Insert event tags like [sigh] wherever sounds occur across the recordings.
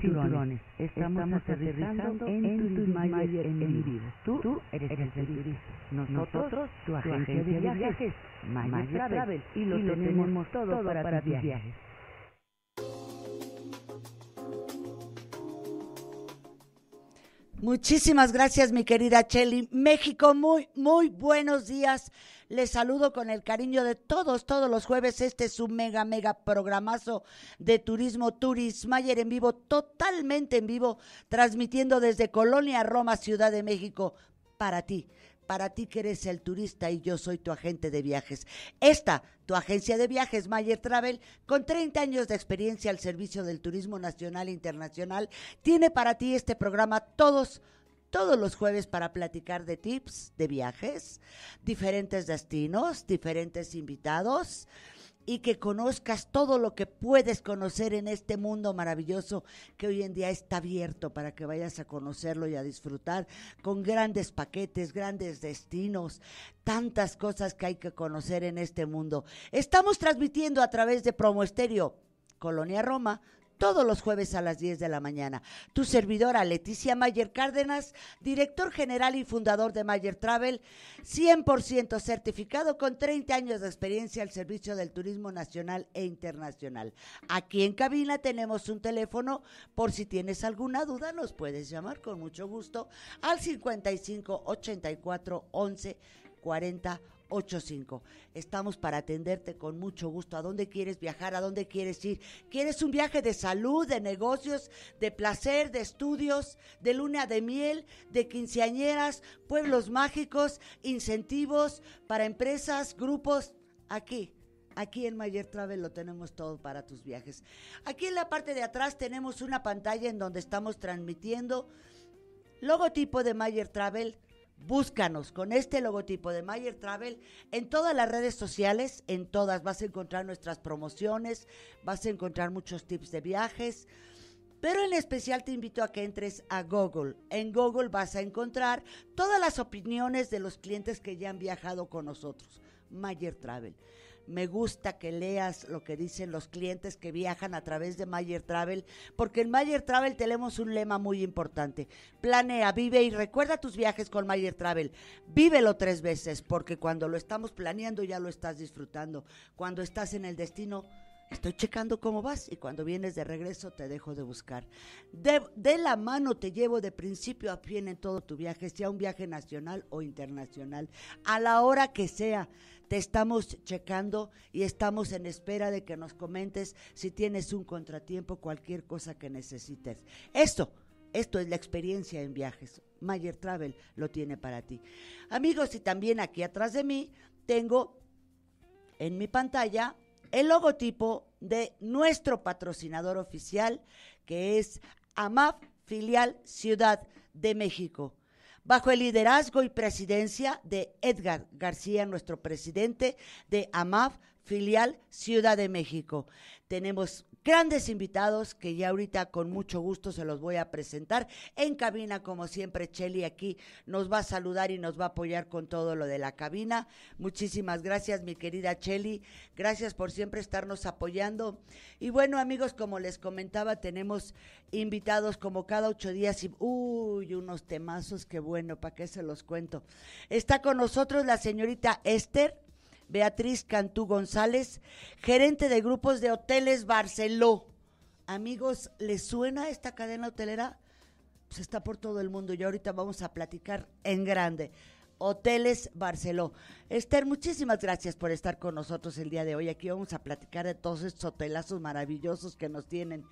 cinturones. Estamos, Estamos aterrizando en, tu Mayer en, Tú, eres el servicio. Nosotros, tu agencia, de viajes, Mayer Travel, Y lo, tenemos, todo, para, tus viajes. Muchísimas gracias, mi querida Cheli. México, muy, muy buenos días. Les saludo con el cariño de todos, todos los jueves. Este es un mega, mega programazo de turismo Turismayer en vivo, totalmente en vivo, transmitiendo desde Colonia Roma, Ciudad de México, para ti para ti que eres el turista y yo soy tu agente de viajes. Esta, tu agencia de viajes, Mayer Travel, con 30 años de experiencia al servicio del turismo nacional e internacional, tiene para ti este programa todos todos los jueves para platicar de tips de viajes, diferentes destinos, diferentes invitados, y que conozcas todo lo que puedes conocer en este mundo maravilloso que hoy en día está abierto para que vayas a conocerlo y a disfrutar con grandes paquetes, grandes destinos, tantas cosas que hay que conocer en este mundo. Estamos transmitiendo a través de Promo Estéreo, Colonia Roma, todos los jueves a las 10 de la mañana. Tu servidora Leticia Mayer Cárdenas, director general y fundador de Mayer Travel, 100% certificado con 30 años de experiencia al servicio del turismo nacional e internacional. Aquí en cabina tenemos un teléfono, por si tienes alguna duda nos puedes llamar con mucho gusto al 55 84 11 40 85. Estamos para atenderte con mucho gusto. ¿A dónde quieres viajar? ¿A dónde quieres ir? ¿Quieres un viaje de salud, de negocios, de placer, de estudios, de luna de miel, de quinceañeras, pueblos mágicos, incentivos para empresas, grupos? Aquí. Aquí en Mayer Travel lo tenemos todo para tus viajes. Aquí en la parte de atrás tenemos una pantalla en donde estamos transmitiendo logotipo de Mayer Travel, Búscanos con este logotipo de Mayer Travel en todas las redes sociales, en todas vas a encontrar nuestras promociones, vas a encontrar muchos tips de viajes, pero en especial te invito a que entres a Google. En Google vas a encontrar todas las opiniones de los clientes que ya han viajado con nosotros, Mayer Travel. Me gusta que leas lo que dicen los clientes que viajan a través de Mayer Travel, porque en Mayer Travel tenemos un lema muy importante. Planea, vive y recuerda tus viajes con Mayer Travel. Vívelo tres veces, porque cuando lo estamos planeando ya lo estás disfrutando. Cuando estás en el destino, estoy checando cómo vas y cuando vienes de regreso te dejo de buscar. De, la mano te llevo de principio a fin en todo tu viaje, sea un viaje nacional o internacional, a la hora que sea. Te estamos checando y estamos en espera de que nos comentes si tienes un contratiempo, cualquier cosa que necesites. Esto, esto es la experiencia en viajes. Mayer Travel lo tiene para ti. Amigos, y también aquí atrás de mí tengo en mi pantalla el logotipo de nuestro patrocinador oficial, que es AMAF Filial Ciudad de México bajo el liderazgo y presidencia de Edgar García, nuestro presidente de AMAF, filial Ciudad de México. Tenemos grandes invitados que ya ahorita con mucho gusto se los voy a presentar. En cabina, como siempre, Cheli aquí nos va a saludar y nos va a apoyar con todo lo de la cabina. Muchísimas gracias, mi querida Cheli. Gracias por siempre estarnos apoyando. Y bueno, amigos, como les comentaba, tenemos invitados como cada ocho días y uy, unos temazos, qué bueno, ¿para qué se los cuento? Está con nosotros la señorita Esther Beatriz Cantú González, gerente de grupos de hoteles Barceló. Amigos, ¿les suena esta cadena hotelera? Pues está por todo el mundo y ahorita vamos a platicar en grande. Hoteles Barceló. Esther, muchísimas gracias por estar con nosotros el día de hoy. Aquí vamos a platicar de todos estos hotelazos maravillosos que nos tienen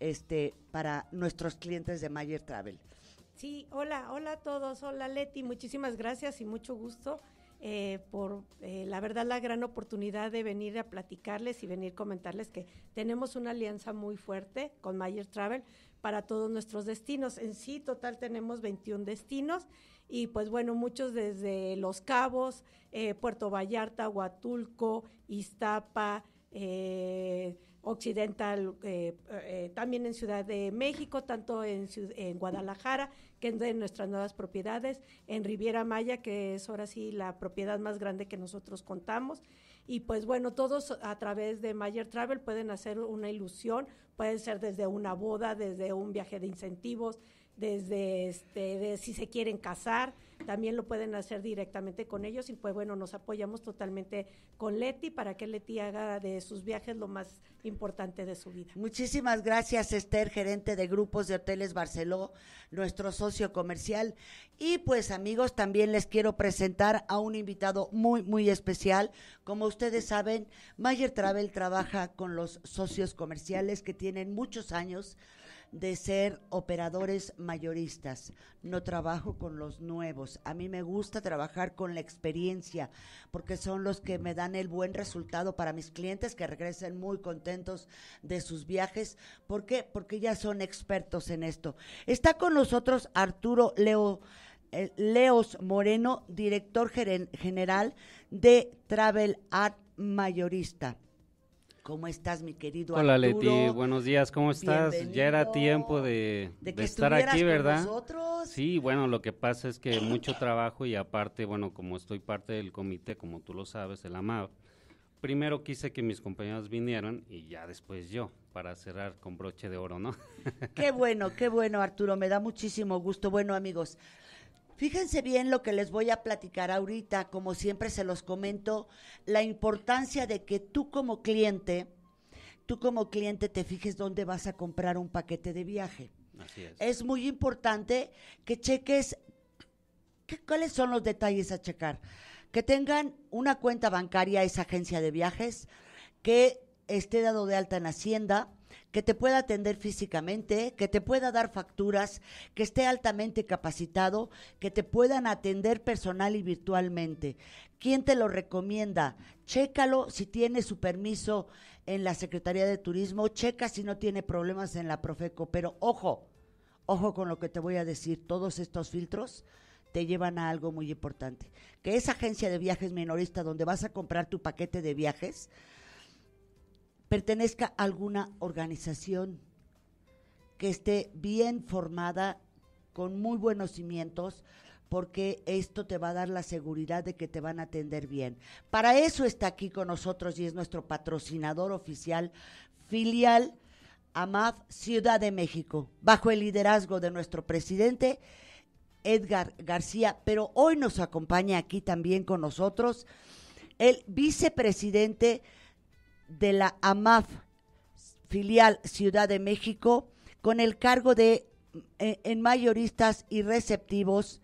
este, para nuestros clientes de Mayer Travel. Sí, hola, hola a todos, hola Leti, muchísimas gracias y mucho gusto eh, por eh, la verdad la gran oportunidad de venir a platicarles y venir a comentarles que tenemos una alianza muy fuerte con Mayer Travel para todos nuestros destinos. En sí, total tenemos 21 destinos y pues bueno, muchos desde Los Cabos, eh, Puerto Vallarta, Huatulco, Iztapa, Occidental, también en Ciudad de México, tanto en Guadalajara que es de nuestras nuevas propiedades, en Riviera Maya, que es ahora sí la propiedad más grande que nosotros contamos. Y pues bueno, todos a través de Mayer Travel pueden hacer una ilusión, pueden ser desde una boda, desde un viaje de incentivos, desde este, de si se quieren casar, también lo pueden hacer directamente con ellos y pues bueno, nos apoyamos totalmente con Leti para que Leti haga de sus viajes lo más importante de su vida. Muchísimas gracias Esther, gerente de grupos de hoteles Barceló, nuestro socio comercial. Y pues amigos, también les quiero presentar a un invitado muy, muy especial. Como ustedes saben, Mayer Travel trabaja con los socios comerciales que tienen muchos años de ser operadores mayoristas. No trabajo con los nuevos. A mí me gusta trabajar con la experiencia porque son los que me dan el buen resultado para mis clientes que regresen muy contentos de sus viajes. ¿Por qué? Porque ya son expertos en esto. Está con nosotros Arturo Leo. Eh, Leos Moreno, director general de Travel Art Mayorista. ¿Cómo estás, mi querido Hola, Leti. Buenos días. ¿Cómo estás? Ya era tiempo de, estar aquí, ¿verdad? Sí, bueno, lo que pasa es que mucho trabajo y aparte, bueno, como estoy parte del comité, como tú lo sabes, el AMAP, primero quise que mis compañeros vinieran y ya después yo, para cerrar con broche de oro, ¿no? qué bueno, qué bueno, Arturo. Me da muchísimo gusto. Bueno, amigos, Fíjense bien lo que les voy a platicar ahorita, como siempre se los comento, la importancia de que tú como cliente, tú como cliente te fijes dónde vas a comprar un paquete de viaje. Así es. es muy importante que cheques cuáles son los detalles a checar. Que tengan una cuenta bancaria esa agencia de viajes, que esté dado de alta en Hacienda, que te pueda atender físicamente, que te pueda dar facturas, que esté altamente capacitado, que te puedan atender personal y virtualmente. ¿Quién te lo recomienda? Chécalo si tiene su permiso en la Secretaría de Turismo, checa si no tiene problemas en la Profeco, pero ojo, ojo con lo que te voy a decir, todos estos filtros te llevan a algo muy importante, que esa agencia de viajes minorista donde vas a comprar tu paquete de viajes, pertenezca a alguna organización que esté bien formada, con muy buenos cimientos, porque esto te va a dar la seguridad de que te van a atender bien. Para eso está aquí con nosotros y es nuestro patrocinador oficial filial AMAF Ciudad de México, bajo el liderazgo de nuestro presidente Edgar García, pero hoy nos acompaña aquí también con nosotros el vicepresidente de la AMAF, filial Ciudad de México, con el cargo de eh, en mayoristas y receptivos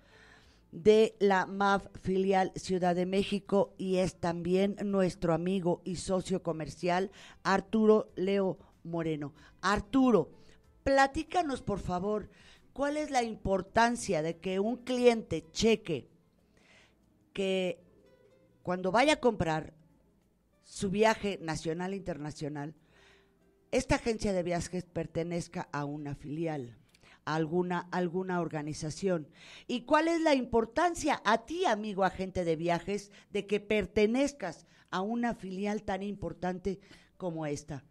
de la AMAF filial Ciudad de México y es también nuestro amigo y socio comercial Arturo Leo Moreno. Arturo, platícanos por favor cuál es la importancia de que un cliente cheque que cuando vaya a comprar su viaje nacional e internacional, esta agencia de viajes pertenezca a una filial, a alguna, alguna organización. ¿Y cuál es la importancia a ti, amigo agente de viajes, de que pertenezcas a una filial tan importante como esta?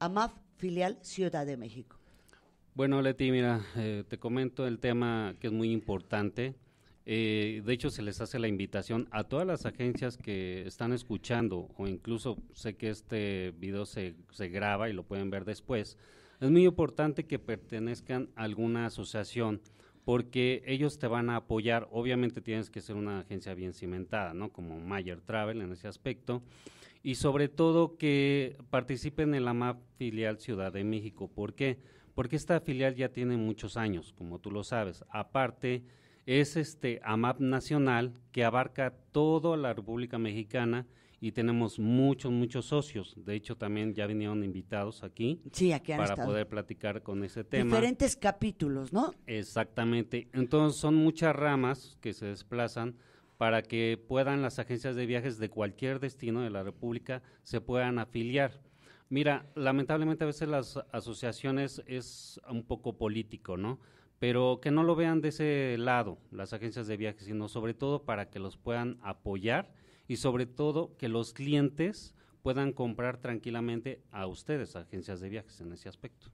AMAF, filial Ciudad de México. Bueno, Leti, mira, eh, te comento el tema que es muy importante. Eh, de hecho, se les hace la invitación a todas las agencias que están escuchando o incluso sé que este video se, se graba y lo pueden ver después. Es muy importante que pertenezcan a alguna asociación porque ellos te van a apoyar. Obviamente tienes que ser una agencia bien cimentada, ¿no? Como Mayer Travel en ese aspecto. Y sobre todo que participen en la MAP filial Ciudad de México. ¿Por qué? Porque esta filial ya tiene muchos años, como tú lo sabes. Aparte, es este AMAP nacional que abarca toda la República Mexicana y tenemos muchos, muchos socios. De hecho, también ya vinieron invitados aquí, sí, aquí para poder platicar con ese tema. Diferentes capítulos, ¿no? Exactamente. Entonces, son muchas ramas que se desplazan para que puedan las agencias de viajes de cualquier destino de la República se puedan afiliar. Mira, lamentablemente a veces las asociaciones es un poco político, ¿no? pero que no lo vean de ese lado las agencias de viajes, sino sobre todo para que los puedan apoyar y sobre todo que los clientes puedan comprar tranquilamente a ustedes, agencias de viajes, en ese aspecto.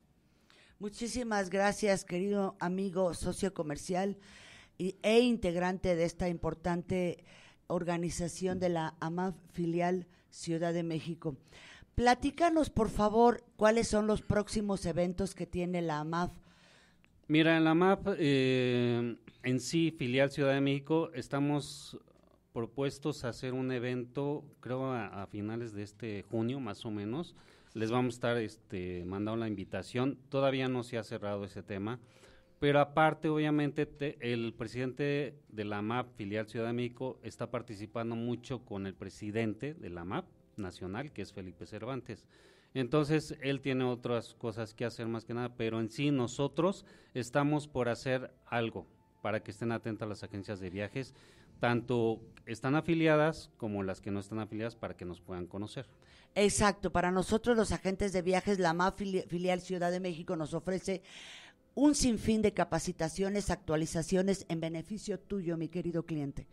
Muchísimas gracias, querido amigo socio comercial y, e integrante de esta importante organización de la AMAF filial Ciudad de México. Platícanos, por favor, cuáles son los próximos eventos que tiene la AMAF Mira, en la MAP eh, en sí, filial Ciudad de México, estamos propuestos a hacer un evento, creo a, finales de este junio más o menos. Les vamos a estar este, mandando la invitación. Todavía no se ha cerrado ese tema. Pero aparte, obviamente, el presidente de la MAP, filial Ciudad de México, está participando mucho con el presidente de la MAP nacional, que es Felipe Cervantes. Entonces, él tiene otras cosas que hacer más que nada, pero en sí nosotros estamos por hacer algo para que estén atentas las agencias de viajes, tanto están afiliadas como las que no están afiliadas para que nos puedan conocer. Exacto, para nosotros los agentes de viajes, la MAF filial Ciudad de México nos ofrece un sinfín de capacitaciones, actualizaciones en beneficio tuyo, mi querido cliente.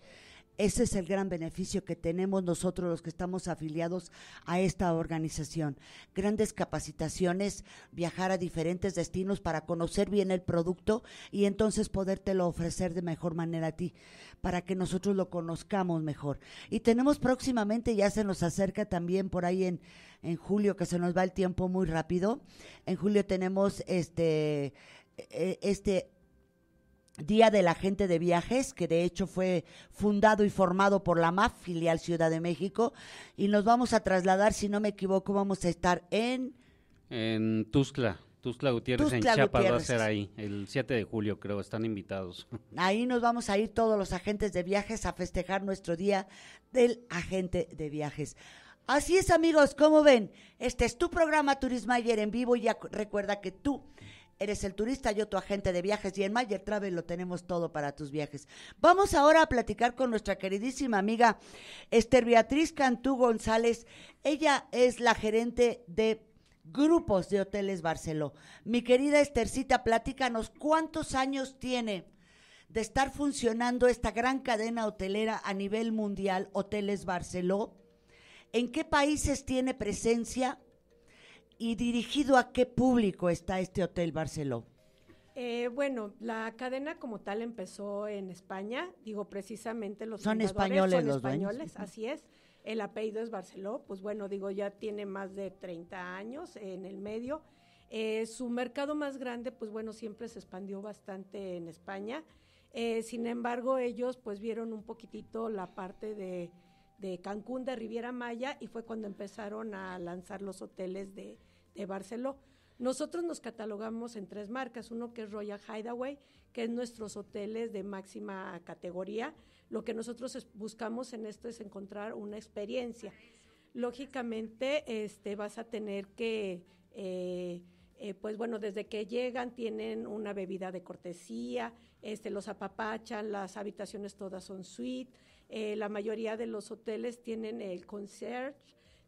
Ese es el gran beneficio que tenemos nosotros los que estamos afiliados a esta organización. Grandes capacitaciones, viajar a diferentes destinos para conocer bien el producto y entonces podértelo ofrecer de mejor manera a ti, para que nosotros lo conozcamos mejor. Y tenemos próximamente, ya se nos acerca también por ahí en, en julio, que se nos va el tiempo muy rápido. En julio tenemos este, e, e, este Día del Agente de Viajes, que de hecho fue fundado y formado por la MAF, filial Ciudad de México, y nos vamos a trasladar, si no me equivoco, vamos a estar en... En Tuzla. Tuzla Gutiérrez en Chiapas va a ser ahí, el 7 de julio creo, están invitados. [laughs] Ahí nos vamos a ir todos los agentes de viajes a festejar nuestro día del agente de viajes. Así es amigos, ¿cómo ven, este es tu programa Turismo Ayer en vivo y recuerda que tú Eres el turista, yo tu agente de viajes y en Mayer Travel lo tenemos todo para tus viajes. Vamos ahora a platicar con nuestra queridísima amiga Esther Beatriz Cantú González. Ella es la gerente de grupos de hoteles Barceló. Mi querida Esthercita, platícanos cuántos años tiene de estar funcionando esta gran cadena hotelera a nivel mundial, Hoteles Barceló. ¿En qué países tiene presencia? ¿Y dirigido a qué público está este Hotel Barceló? Eh, bueno, la cadena como tal empezó en España, digo precisamente los son españoles, son españoles, así es. El apellido es Barceló, pues bueno, digo ya tiene más de 30 años en el medio. Eh, su mercado más grande, pues bueno, siempre se expandió bastante en España. Eh, sin embargo, ellos pues vieron un poquitito la parte de Cancún, de Riviera Maya, y fue cuando empezaron a lanzar los hoteles de, de Barcelona Nosotros nos catalogamos en tres marcas, uno que es Royal Hideaway, que es nuestros hoteles de máxima categoría. Lo que nosotros buscamos en esto es encontrar una experiencia. Lógicamente, este, vas a tener que, eh, eh, pues bueno, desde que llegan tienen una bebida de cortesía, este, los apapachan, las habitaciones todas son suite, eh, la mayoría de los hoteles tienen el concierge,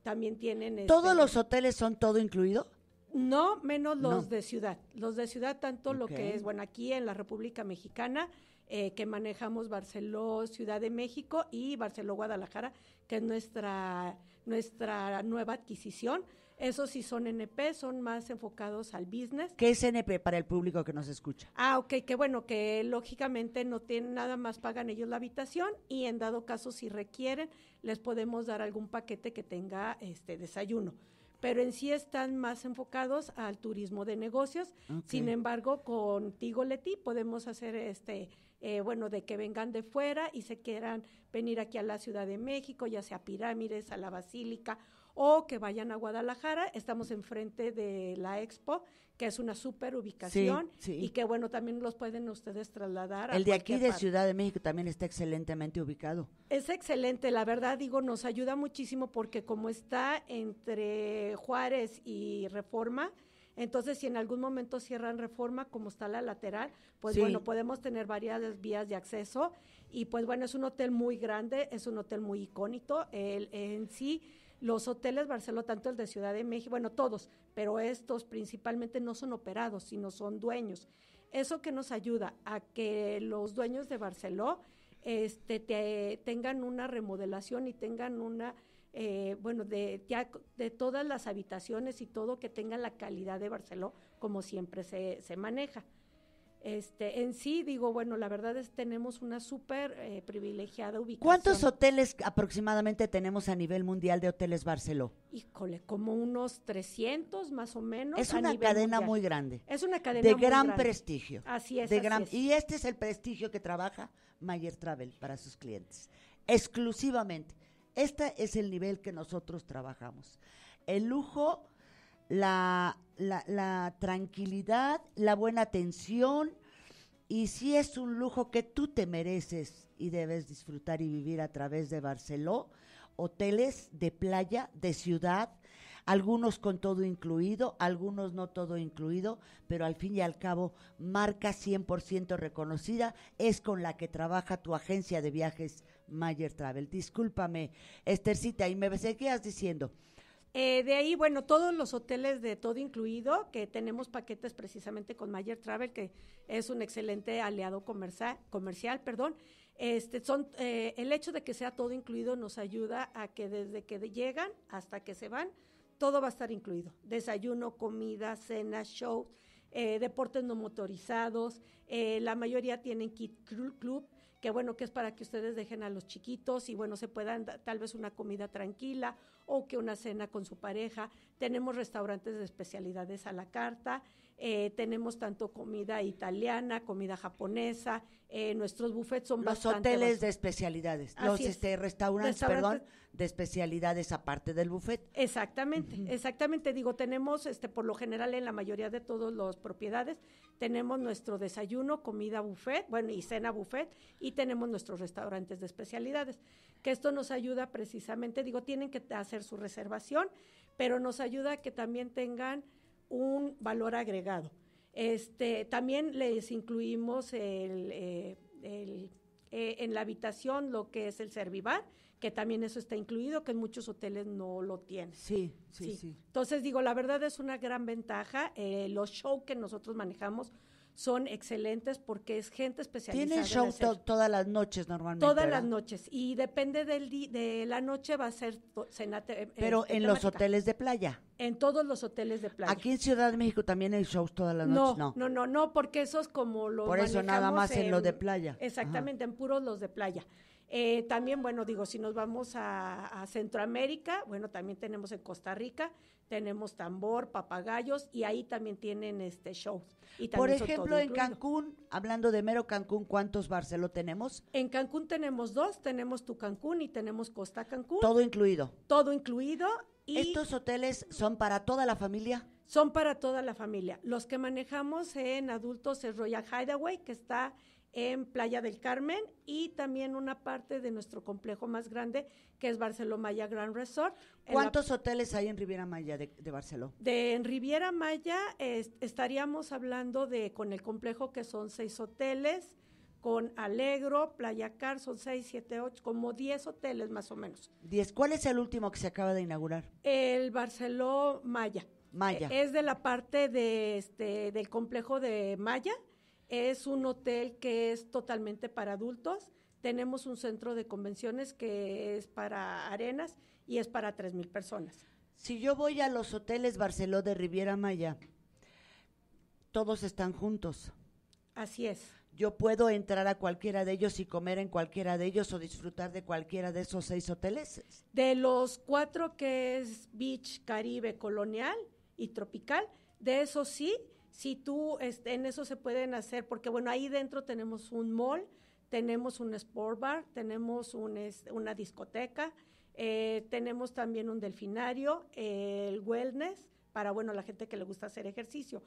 también tienen... Este ¿Todos los hoteles son todo incluido? No, menos los de ciudad. Los de ciudad, tanto lo que es, bueno, aquí en la República Mexicana, eh, que manejamos Barceló, Ciudad de México y Barceló, Guadalajara, que es nuestra, nuestra nueva adquisición. Esos sí son NP, son más enfocados al business. ¿Qué es NP para el público que nos escucha? Ah, ok, qué bueno, que lógicamente no tienen nada más, pagan ellos la habitación y en dado caso si requieren, les podemos dar algún paquete que tenga este desayuno pero en sí están más enfocados al turismo de negocios. Sin embargo, contigo, Leti, podemos hacer este, eh, bueno, de que vengan de fuera y se quieran venir aquí a la Ciudad de México, ya sea a Pirámides, a la Basílica o que vayan a Guadalajara. Estamos enfrente de la Expo, que es una super ubicación y que bueno, también los pueden ustedes trasladar. El de aquí de Ciudad de México también está excelentemente ubicado. Es excelente, la verdad digo, nos ayuda muchísimo porque como está entre Juárez y Reforma, entonces, si en algún momento cierran reforma, como está la lateral, pues bueno, podemos tener varias vías de acceso. Y pues bueno, es un hotel muy grande, es un hotel muy icónico. El, en sí, los hoteles Barceló, tanto el de Ciudad de México, bueno, todos, pero estos principalmente no son operados, sino son dueños. Eso que nos ayuda a que los dueños de Barceló este, tengan una remodelación y tengan una, eh, bueno, de, de todas las habitaciones y todo que tengan la calidad de Barceló como siempre se, se maneja. Este, en sí, digo, bueno, la verdad es que tenemos una súper eh, privilegiada ubicación. ¿Cuántos hoteles aproximadamente tenemos a nivel mundial de hoteles Barceló? Híjole, como unos 300 más o menos. Es una cadena muy grande. Es una cadena de gran prestigio. Así es. De así gran, es. Y este es el prestigio que trabaja Mayer Travel para sus clientes. Exclusivamente. Este es el nivel que nosotros trabajamos. El lujo la, la, tranquilidad, la buena atención y si es un lujo que tú te mereces y debes disfrutar y vivir a través de Barceló, hoteles de playa, de ciudad, algunos con todo incluido, algunos no todo incluido, pero al fin y al cabo, marca 100% reconocida es con la que trabaja tu agencia de viajes Mayer Travel. Discúlpame, Esthercita, y me seguías diciendo. Eh, de ahí, bueno, todos los hoteles de todo incluido, que tenemos paquetes precisamente con Mayer Travel, que es un excelente aliado comercial, comercial perdón. Este, son, eh, el hecho de que sea todo incluido nos ayuda a que desde que llegan hasta que se van, todo va a estar incluido. Desayuno, comida, cena, show, eh, deportes no motorizados. la mayoría tienen kit club que bueno, que es para que ustedes dejen a los chiquitos y bueno, se puedan tal vez una comida tranquila o que una cena con su pareja. Tenemos restaurantes de especialidades a la carta eh, tenemos tanto comida italiana, comida japonesa, eh, nuestros buffets son bastante los Hoteles de especialidades, los este, restaurantes, perdón, de especialidades aparte del buffet. Exactamente, exactamente, digo, tenemos este, por lo general en la mayoría de todas las propiedades, tenemos nuestro desayuno, comida buffet, bueno, y cena buffet, y tenemos nuestros restaurantes de especialidades, que esto nos ayuda precisamente, digo, tienen que hacer su reservación, pero nos ayuda que también tengan un valor agregado. Este, también les incluimos el, eh, eh, en la habitación lo que es el servivar, que también eso está incluido, que en muchos hoteles no lo tienen. Sí, sí, sí. Entonces digo, la verdad es una gran ventaja. Eh, los show que nosotros manejamos son excelentes porque es gente especializada. Tienen show todas las noches normalmente. Todas las noches y depende del de la noche va a ser eh, Pero este, en, los hoteles de playa. En todos los hoteles de playa. Aquí en Ciudad de México también hay shows todas las noches. No, no, no, no, porque porque esos como los. Por eso nada más en, los de playa. Exactamente, en puros los de playa. Eh, también, bueno, digo, si nos vamos a, Centroamérica, bueno, también tenemos en Costa Rica, tenemos tambor, papagayos y ahí también tienen este shows. Y Por ejemplo, en Cancún, hablando de mero Cancún, ¿cuántos Barceló tenemos? En Cancún tenemos dos, tenemos tu Cancún y tenemos Costa Cancún. Todo incluido. Todo incluido. ¿Estos hoteles son para toda la familia? Son para toda la familia. Los que manejamos en adultos es Royal Hideaway, que está en Playa del Carmen y también una parte de nuestro complejo más grande que es Barceló Maya Grand Resort. ¿Cuántos hoteles hay en Riviera Maya de, Barceló? De en Riviera Maya estaríamos hablando de con el complejo que son seis hoteles, con Alegro, Playa Car, son seis, siete, ocho, como diez hoteles más o menos. Diez. ¿Cuál es el último que se acaba de inaugurar? El Barceló Maya. Maya. es de la parte de este del complejo de Maya es un hotel que es totalmente para adultos. Tenemos un centro de convenciones que es para arenas y es para 3.000 personas. Si yo voy a los hoteles Barceló de Riviera Maya, todos están juntos. Así es. Yo puedo entrar a cualquiera de ellos y comer en cualquiera de ellos o disfrutar de cualquiera de esos seis hoteles. De los cuatro que es Beach, Caribe, Colonial y Tropical, de esos sí, si tú, en eso se pueden hacer, porque bueno, ahí dentro tenemos un mall, tenemos un sport bar, tenemos una discoteca, eh, tenemos también un delfinario, el wellness, para bueno, la gente que le gusta hacer ejercicio.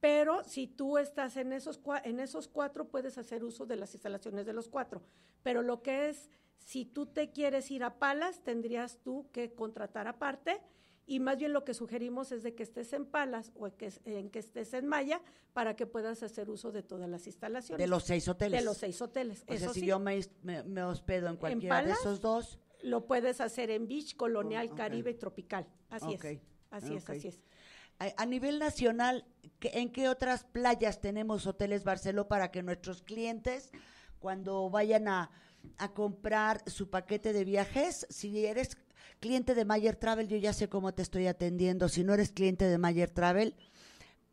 Pero si tú estás en esos, en esos cuatro, puedes hacer uso de las instalaciones de los cuatro. Pero lo que es, si tú te quieres ir a Palas, tendrías tú que contratar aparte y más bien lo que sugerimos es de que estés en Palas o que, en que estés en Maya para que puedas hacer uso de todas las instalaciones. De los seis hoteles. De los seis hoteles. O Eso si yo me, hospedo en cualquiera de esos dos. Lo puedes hacer en Beach, Colonial, oh, Caribe y Tropical. Así es. Así es, así es. A, nivel nacional, ¿en qué otras playas tenemos hoteles Barceló para que nuestros clientes, cuando vayan a, a comprar su paquete de viajes, si eres Cliente de Mayer Travel, yo ya sé cómo te estoy atendiendo. Si no eres cliente de Mayer Travel,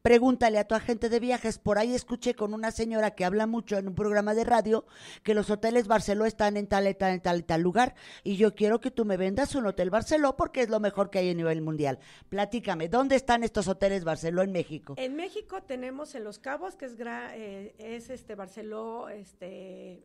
pregúntale a tu agente de viajes. Por ahí escuché con una señora que habla mucho en un programa de radio que los hoteles Barceló están en tal, y tal, tal, tal lugar. Y yo quiero que tú me vendas un hotel Barceló porque es lo mejor que hay a nivel mundial. Platícame, ¿dónde están estos hoteles Barceló en México? En México tenemos en Los Cabos, que es, eh, es este Barceló, este,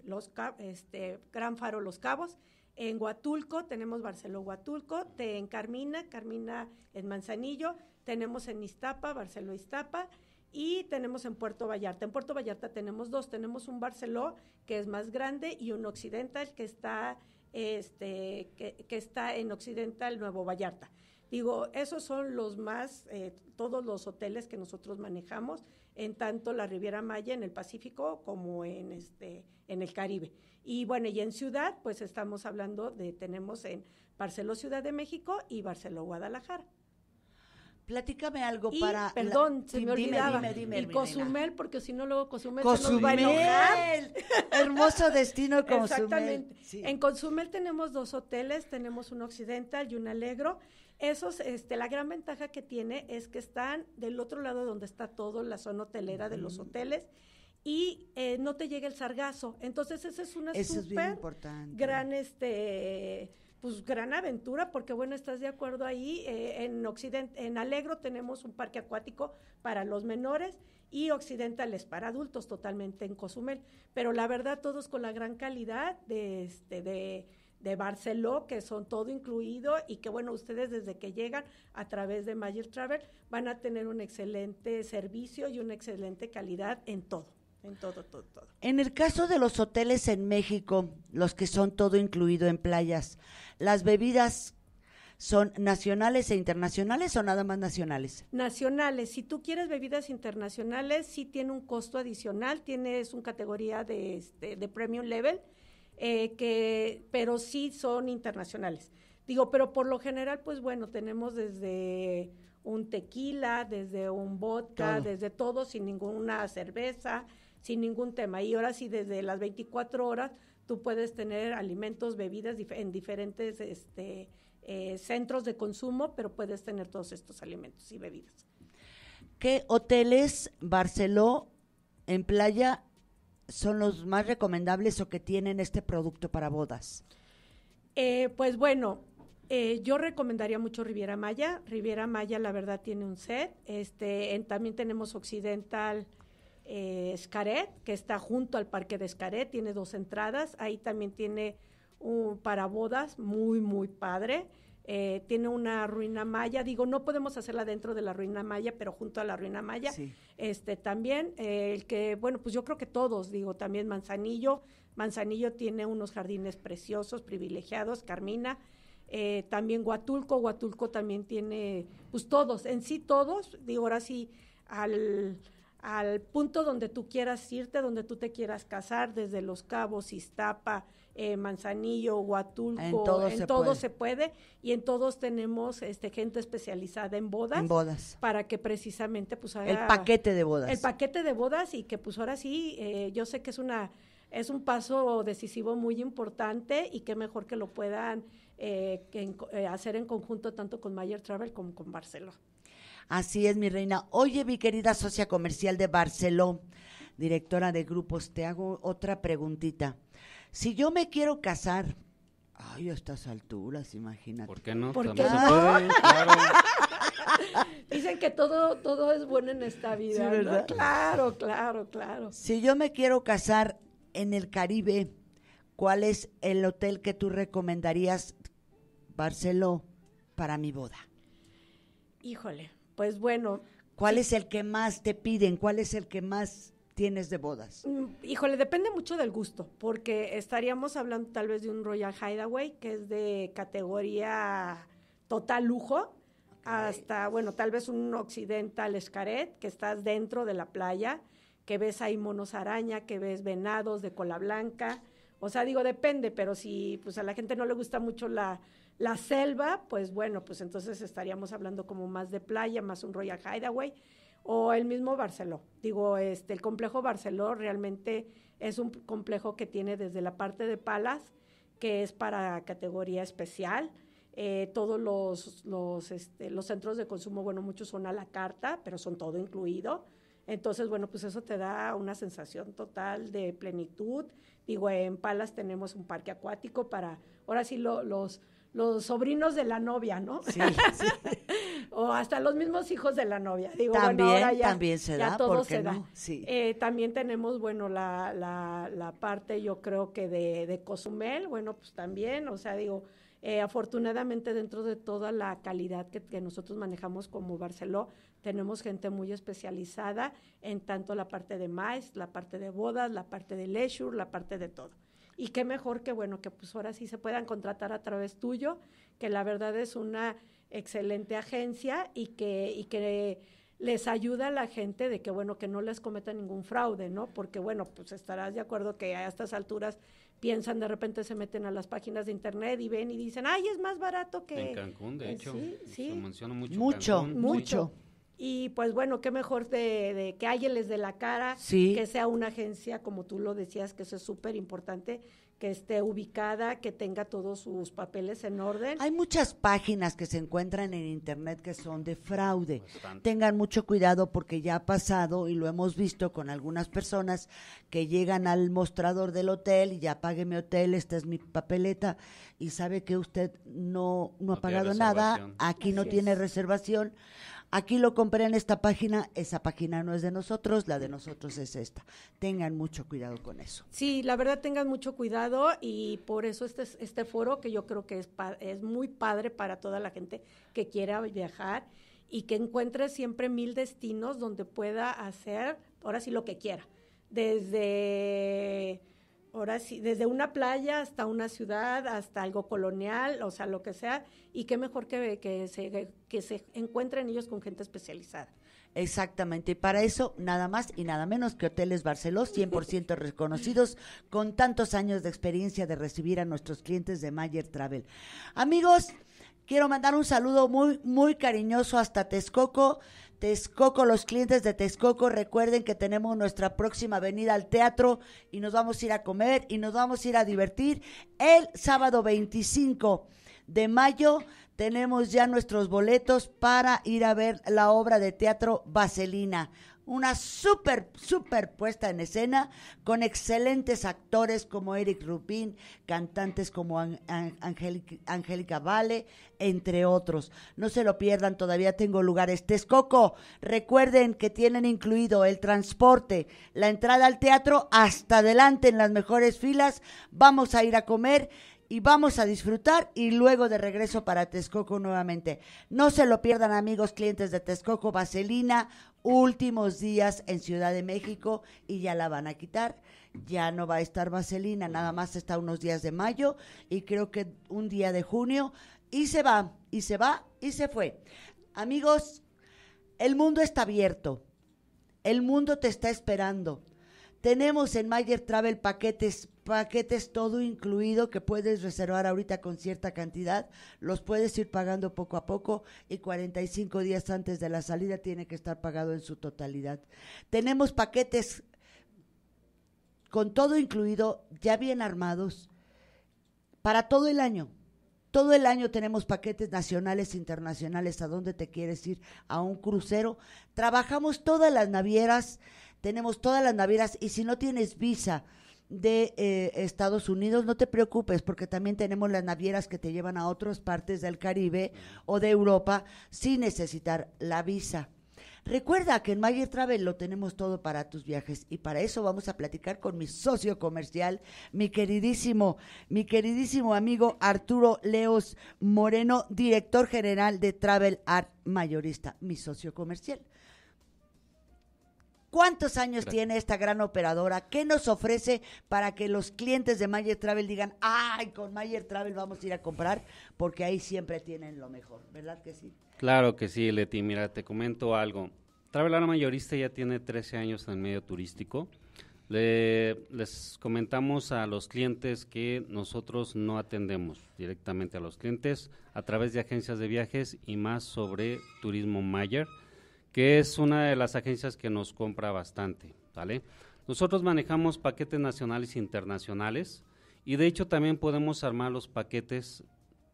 este, Gran Faro Los Cabos. En Huatulco tenemos Barceló Huatulco, en Carmina, Carmina en Manzanillo, tenemos en Iztapa, Barceló Iztapa y tenemos en Puerto Vallarta. En Puerto Vallarta tenemos dos, tenemos un Barceló que es más grande y un Occidental que está este, que, que está en Occidental Nuevo Vallarta. Digo, esos son los más, eh, todos los hoteles que nosotros manejamos en tanto la Riviera Maya en el Pacífico como en, este, en el Caribe. Y bueno, y en ciudad, pues estamos hablando de, tenemos en Barceló Ciudad de México y Barceló Guadalajara. Platícame algo para. Perdón, se me olvidaba. Dime, dime, y Cozumel, porque si no, luego Cozumel. Cozumel. Hermoso destino Cozumel. Exactamente. En Cozumel tenemos dos hoteles: tenemos un Occidental y un Alegro. Esos, este, la gran ventaja que tiene es que están del otro lado donde está todo la zona hotelera de los hoteles y eh, no te llega el sargazo. Entonces, esa es una gran este pues gran aventura, porque bueno, estás de acuerdo ahí, eh, en Occidente, en Alegro tenemos un parque acuático para los menores y occidentales para adultos totalmente en Cozumel. Pero la verdad, todos con la gran calidad de este, de de Barceló, que son todo incluido y que bueno, ustedes desde que llegan a través de mayor Travel van a tener un excelente servicio y una excelente calidad en todo. En todo, todo, todo. En el caso de los hoteles en México, los que son todo incluido en playas, las bebidas ¿Son nacionales e internacionales o nada más nacionales? Nacionales. Si tú quieres bebidas internacionales, sí tiene un costo adicional. Tienes una categoría de, este, de premium level eh, que, pero sí son internacionales. Digo, pero por lo general, pues bueno, tenemos desde un tequila, desde un vodka, desde todo, sin ninguna cerveza, sin ningún tema. Y ahora sí, desde las 24 horas, tú puedes tener alimentos, bebidas en diferentes este, eh, centros de consumo, pero puedes tener todos estos alimentos y bebidas. ¿Qué hoteles Barceló en playa son los más recomendables o que tienen este producto para bodas? Eh, pues bueno, eh, yo recomendaría mucho Riviera Maya. Riviera Maya, la verdad, tiene un set. Este, también tenemos Occidental eh, que está junto al Parque de Scaret, tiene dos entradas. Ahí también tiene un para bodas muy, muy padre. Eh, tiene una ruina maya. Digo, no podemos hacerla dentro de la ruina maya, pero junto a la ruina maya. Este también, eh, el que, bueno, pues yo creo que todos, digo, también Manzanillo. Manzanillo tiene unos jardines preciosos, privilegiados, Carmina. Eh, también Huatulco, Huatulco también tiene, pues todos, en sí todos, digo, ahora sí, al, al punto donde tú quieras irte, donde tú te quieras casar, desde Los Cabos, Iztapa, eh, Manzanillo, Huatulco, en, todo, se puede y en todos tenemos este gente especializada en bodas, bodas. para que precisamente pues el paquete de bodas, el paquete de bodas y que pues ahora sí, eh, yo sé que es una es un paso decisivo muy importante y que mejor que lo puedan eh, hacer en conjunto tanto con Mayer Travel como con Barcelona. Así es, mi reina. Oye, mi querida socia comercial de Barceló, directora de grupos, te hago otra preguntita. Si yo me quiero casar, ay, a estas alturas, imagínate. ¿Por qué no? [laughs] claro. Dicen que todo, todo es bueno en esta vida. ¿verdad? Claro, claro, claro. Si yo me quiero casar en el Caribe, ¿cuál es el hotel que tú recomendarías, Barceló, para mi boda? Híjole, pues bueno. ¿Cuál es el que más te piden? ¿Cuál es el que más tienes de bodas? Mm, híjole, depende mucho del gusto, porque estaríamos hablando tal vez de un Royal Hideaway, que es de categoría total lujo, hasta, bueno, tal vez un Occidental Escaret, que estás dentro de la playa, que ves ahí monos araña, que ves venados de cola blanca. O sea, digo, depende, pero si pues a la gente no le gusta mucho la, la selva, pues bueno, pues entonces estaríamos hablando como más de playa, más un Royal Hideaway o el mismo Barceló. Digo, este, el complejo Barceló realmente es un complejo que tiene desde la parte de Palas, que es para categoría especial, eh, todos los, los, este, los, centros de consumo, bueno, muchos son a la carta, pero son todo incluido. Entonces, bueno, pues eso te da una sensación total de plenitud. Digo, en Palas tenemos un parque acuático para, ahora sí, los, los sobrinos de la novia, ¿no? Sí, sí. [laughs] o hasta los mismos hijos de la novia. Digo, también, también se da, porque eh, también tenemos, bueno, la, la, la, parte yo creo que de, de Cozumel, bueno, pues también, o sea, digo, eh, afortunadamente dentro de toda la calidad que, nosotros manejamos como Barceló, tenemos gente muy especializada en tanto la parte de maíz, la parte de bodas, la parte de leisure, la parte de todo. Y qué mejor que, bueno, que pues ahora sí se puedan contratar a través tuyo, que la verdad es una excelente agencia y que, y que les ayuda a la gente de que, bueno, que no les cometa ningún fraude, ¿no? Porque, bueno, pues estarás de acuerdo que a estas alturas piensan, de repente se meten a las páginas de internet y ven y dicen, ay, es más barato que... En Cancún, de eh, hecho, sí, Se menciona mucho. Mucho, mucho. Y pues bueno, qué mejor de, que alguien les dé la cara, que sea una agencia, como tú lo decías, que eso es súper importante, que esté ubicada, que tenga todos sus papeles en orden. Hay muchas páginas que se encuentran en internet que son de fraude. Tengan mucho cuidado porque ya ha pasado y lo hemos visto con algunas personas que llegan al mostrador del hotel y ya pague mi hotel, esta es mi papeleta y sabe que usted no no, ha pagado nada, aquí no tiene reservación Aquí lo compré en esta página, esa página no es de nosotros, la de nosotros es esta. Tengan mucho cuidado con eso. Sí, la verdad tengan mucho cuidado y por eso este, este foro que yo creo que es, es muy padre para toda la gente que quiera viajar y que encuentre siempre mil destinos donde pueda hacer ahora sí lo que quiera. Desde ahora sí, desde una playa hasta una ciudad, hasta algo colonial, o sea, lo que sea, y qué mejor que, que, se, que se encuentren ellos con gente especializada. Exactamente, y para eso nada más y nada menos que Hoteles Barceló, 100% [laughs] reconocidos, con tantos años de experiencia de recibir a nuestros clientes de Mayer Travel. Amigos, quiero mandar un saludo muy, muy cariñoso hasta Texcoco. Texcoco, los clientes de Texcoco, recuerden que tenemos nuestra próxima venida al teatro y nos vamos a ir a comer y nos vamos a ir a divertir. El sábado 25 de mayo tenemos ya nuestros boletos para ir a ver la obra de teatro Vaselina. Una súper, super puesta en escena con excelentes actores como Eric Rupin, cantantes como Angélica Vale, entre otros. No se lo pierdan, todavía tengo lugares. escoco recuerden que tienen incluido el transporte, la entrada al teatro, hasta adelante en las mejores filas. Vamos a ir a comer y vamos a disfrutar y luego de regreso para Texcoco nuevamente. No se lo pierdan amigos clientes de Texcoco Vaselina, últimos días en Ciudad de México y ya la van a quitar. Ya no va a estar Vaselina, nada más está unos días de mayo y creo que un día de junio y se va, y se va, y se fue. Amigos, el mundo está abierto, el mundo te está esperando. Tenemos en Mayer Travel paquetes, paquetes todo incluido que puedes reservar ahorita con cierta cantidad, los puedes ir pagando poco a poco y 45 días antes de la salida tiene que estar pagado en su totalidad. Tenemos paquetes con todo incluido, ya bien armados, para todo el año. Todo el año tenemos paquetes nacionales, internacionales, a donde te quieres ir, a un crucero. Trabajamos todas las navieras, tenemos todas las navieras y si no tienes visa de eh, Estados Unidos, no te preocupes porque también tenemos las navieras que te llevan a otras partes del Caribe o de Europa sin necesitar la visa. Recuerda que en Mayer Travel lo tenemos todo para tus viajes y para eso vamos a platicar con mi socio comercial, mi queridísimo, mi queridísimo amigo Arturo Leos Moreno, director general de Travel Art Mayorista, mi socio comercial. ¿Cuántos años tiene esta gran operadora? ¿Qué nos ofrece para que los clientes de Mayer Travel digan, ay, con Mayer Travel vamos a ir a comprar? Porque ahí siempre tienen lo mejor, ¿verdad que sí? Claro que sí, Leti. Mira, te comento algo. Traveler Mayorista ya tiene 13 años en el medio turístico. les comentamos a los clientes que nosotros no atendemos directamente a los clientes a través de agencias de viajes y más sobre Turismo Mayer que es una de las agencias que nos compra bastante, ¿vale? Nosotros manejamos paquetes nacionales e internacionales y de hecho también podemos armar los paquetes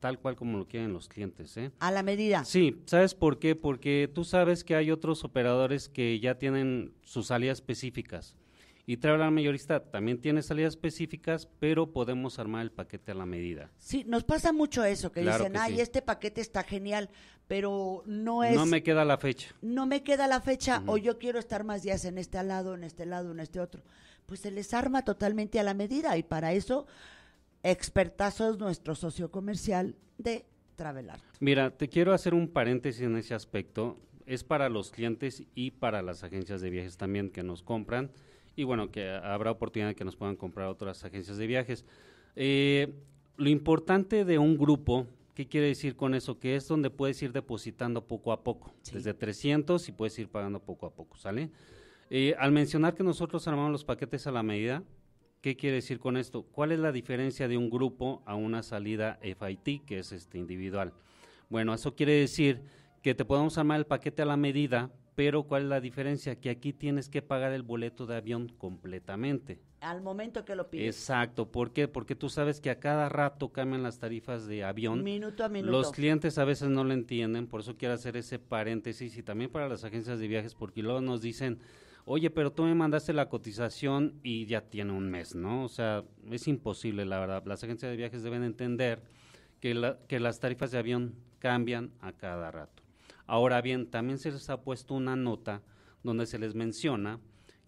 tal cual como lo quieren los clientes. ¿eh? A la medida. Sí, ¿sabes por qué? Porque tú sabes que hay otros operadores que ya tienen sus salidas específicas. Y Travelar Mayorista también tiene salidas específicas, pero podemos armar el paquete a la medida. Sí, nos pasa mucho eso, que dicen, ay, este paquete está genial, pero no es... No me queda la fecha. No me queda la fecha, o yo quiero estar más días en este lado, en este lado, en este otro. Pues se les arma totalmente a la medida, y para eso, expertazo es nuestro socio comercial de Travelar. Mira, te quiero hacer un paréntesis en ese aspecto. Es para los clientes y para las agencias de viajes también que nos compran y bueno, que habrá oportunidad de que nos puedan comprar otras agencias de viajes. Eh, lo importante de un grupo, ¿qué quiere decir con eso? Que es donde puedes ir depositando poco a poco, desde 300 y puedes ir pagando poco a poco, ¿sale? Eh, al mencionar que nosotros armamos los paquetes a la medida, ¿qué quiere decir con esto? ¿Cuál es la diferencia de un grupo a una salida FIT, que es este individual? Bueno, eso quiere decir que te podemos armar el paquete a la medida pero ¿cuál es la diferencia? Que aquí tienes que pagar el boleto de avión completamente. Al momento que lo pides. Exacto, ¿por qué? Porque tú sabes que a cada rato cambian las tarifas de avión. Minuto a minuto. Los clientes a veces no lo entienden, por eso quiero hacer ese paréntesis y también para las agencias de viajes, porque luego nos dicen, oye, pero tú me mandaste la cotización y ya tiene un mes, ¿no? O sea, es imposible, la verdad. Las agencias de viajes deben entender que, que las tarifas de avión cambian a cada rato. Ahora bien, también se les ha puesto una nota donde se les menciona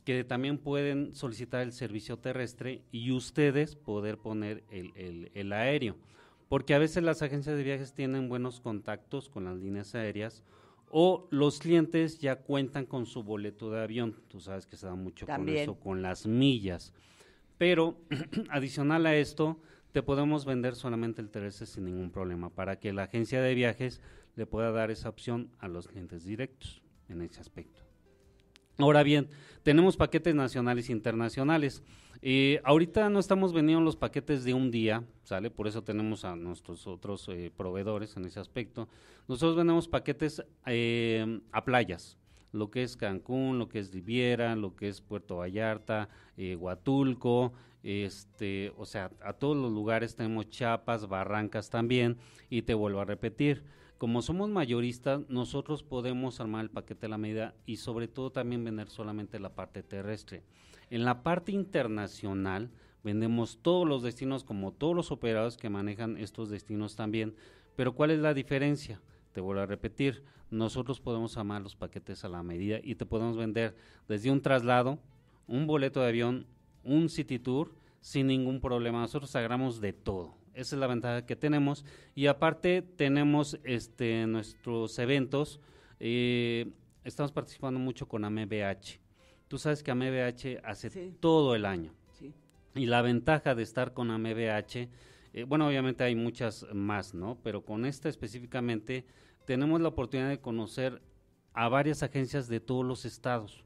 que también pueden solicitar el servicio terrestre y ustedes poder poner el, aéreo. Porque a veces las agencias de viajes tienen buenos contactos con las líneas aéreas o los clientes ya cuentan con su boleto de avión. Tú sabes que se da mucho con eso, con las millas. Pero [clears throat] adicional a esto, te podemos vender solamente el terrestre sin ningún problema para que la agencia de viajes le pueda dar esa opción a los clientes directos en ese aspecto. Ahora bien, tenemos paquetes nacionales e internacionales. Eh, ahorita no estamos vendiendo los paquetes de un día, ¿sale? Por eso tenemos a nuestros otros eh, proveedores en ese aspecto. Nosotros vendemos paquetes eh, a playas, lo que es Cancún, lo que es Riviera, lo que es Puerto Vallarta, Huatulco, este, o sea, a todos los lugares tenemos chapas, Barrancas también, y te vuelvo a repetir como somos mayoristas, nosotros podemos armar el paquete a la medida y sobre todo también vender solamente la parte terrestre. En la parte internacional vendemos todos los destinos como todos los operadores que manejan estos destinos también. Pero ¿cuál es la diferencia? Te vuelvo a repetir, nosotros podemos armar los paquetes a la medida y te podemos vender desde un traslado, un boleto de avión, un city tour, sin ningún problema. Nosotros agramos de todo. Esa es la ventaja que tenemos. Y aparte tenemos este, nuestros eventos. Eh, estamos participando mucho con AMBH. Tú sabes que AMBH hace todo el año. Y la ventaja de estar con AMBH, eh, bueno, obviamente hay muchas más, ¿no? Pero con esta específicamente tenemos la oportunidad de conocer a varias agencias de todos los estados.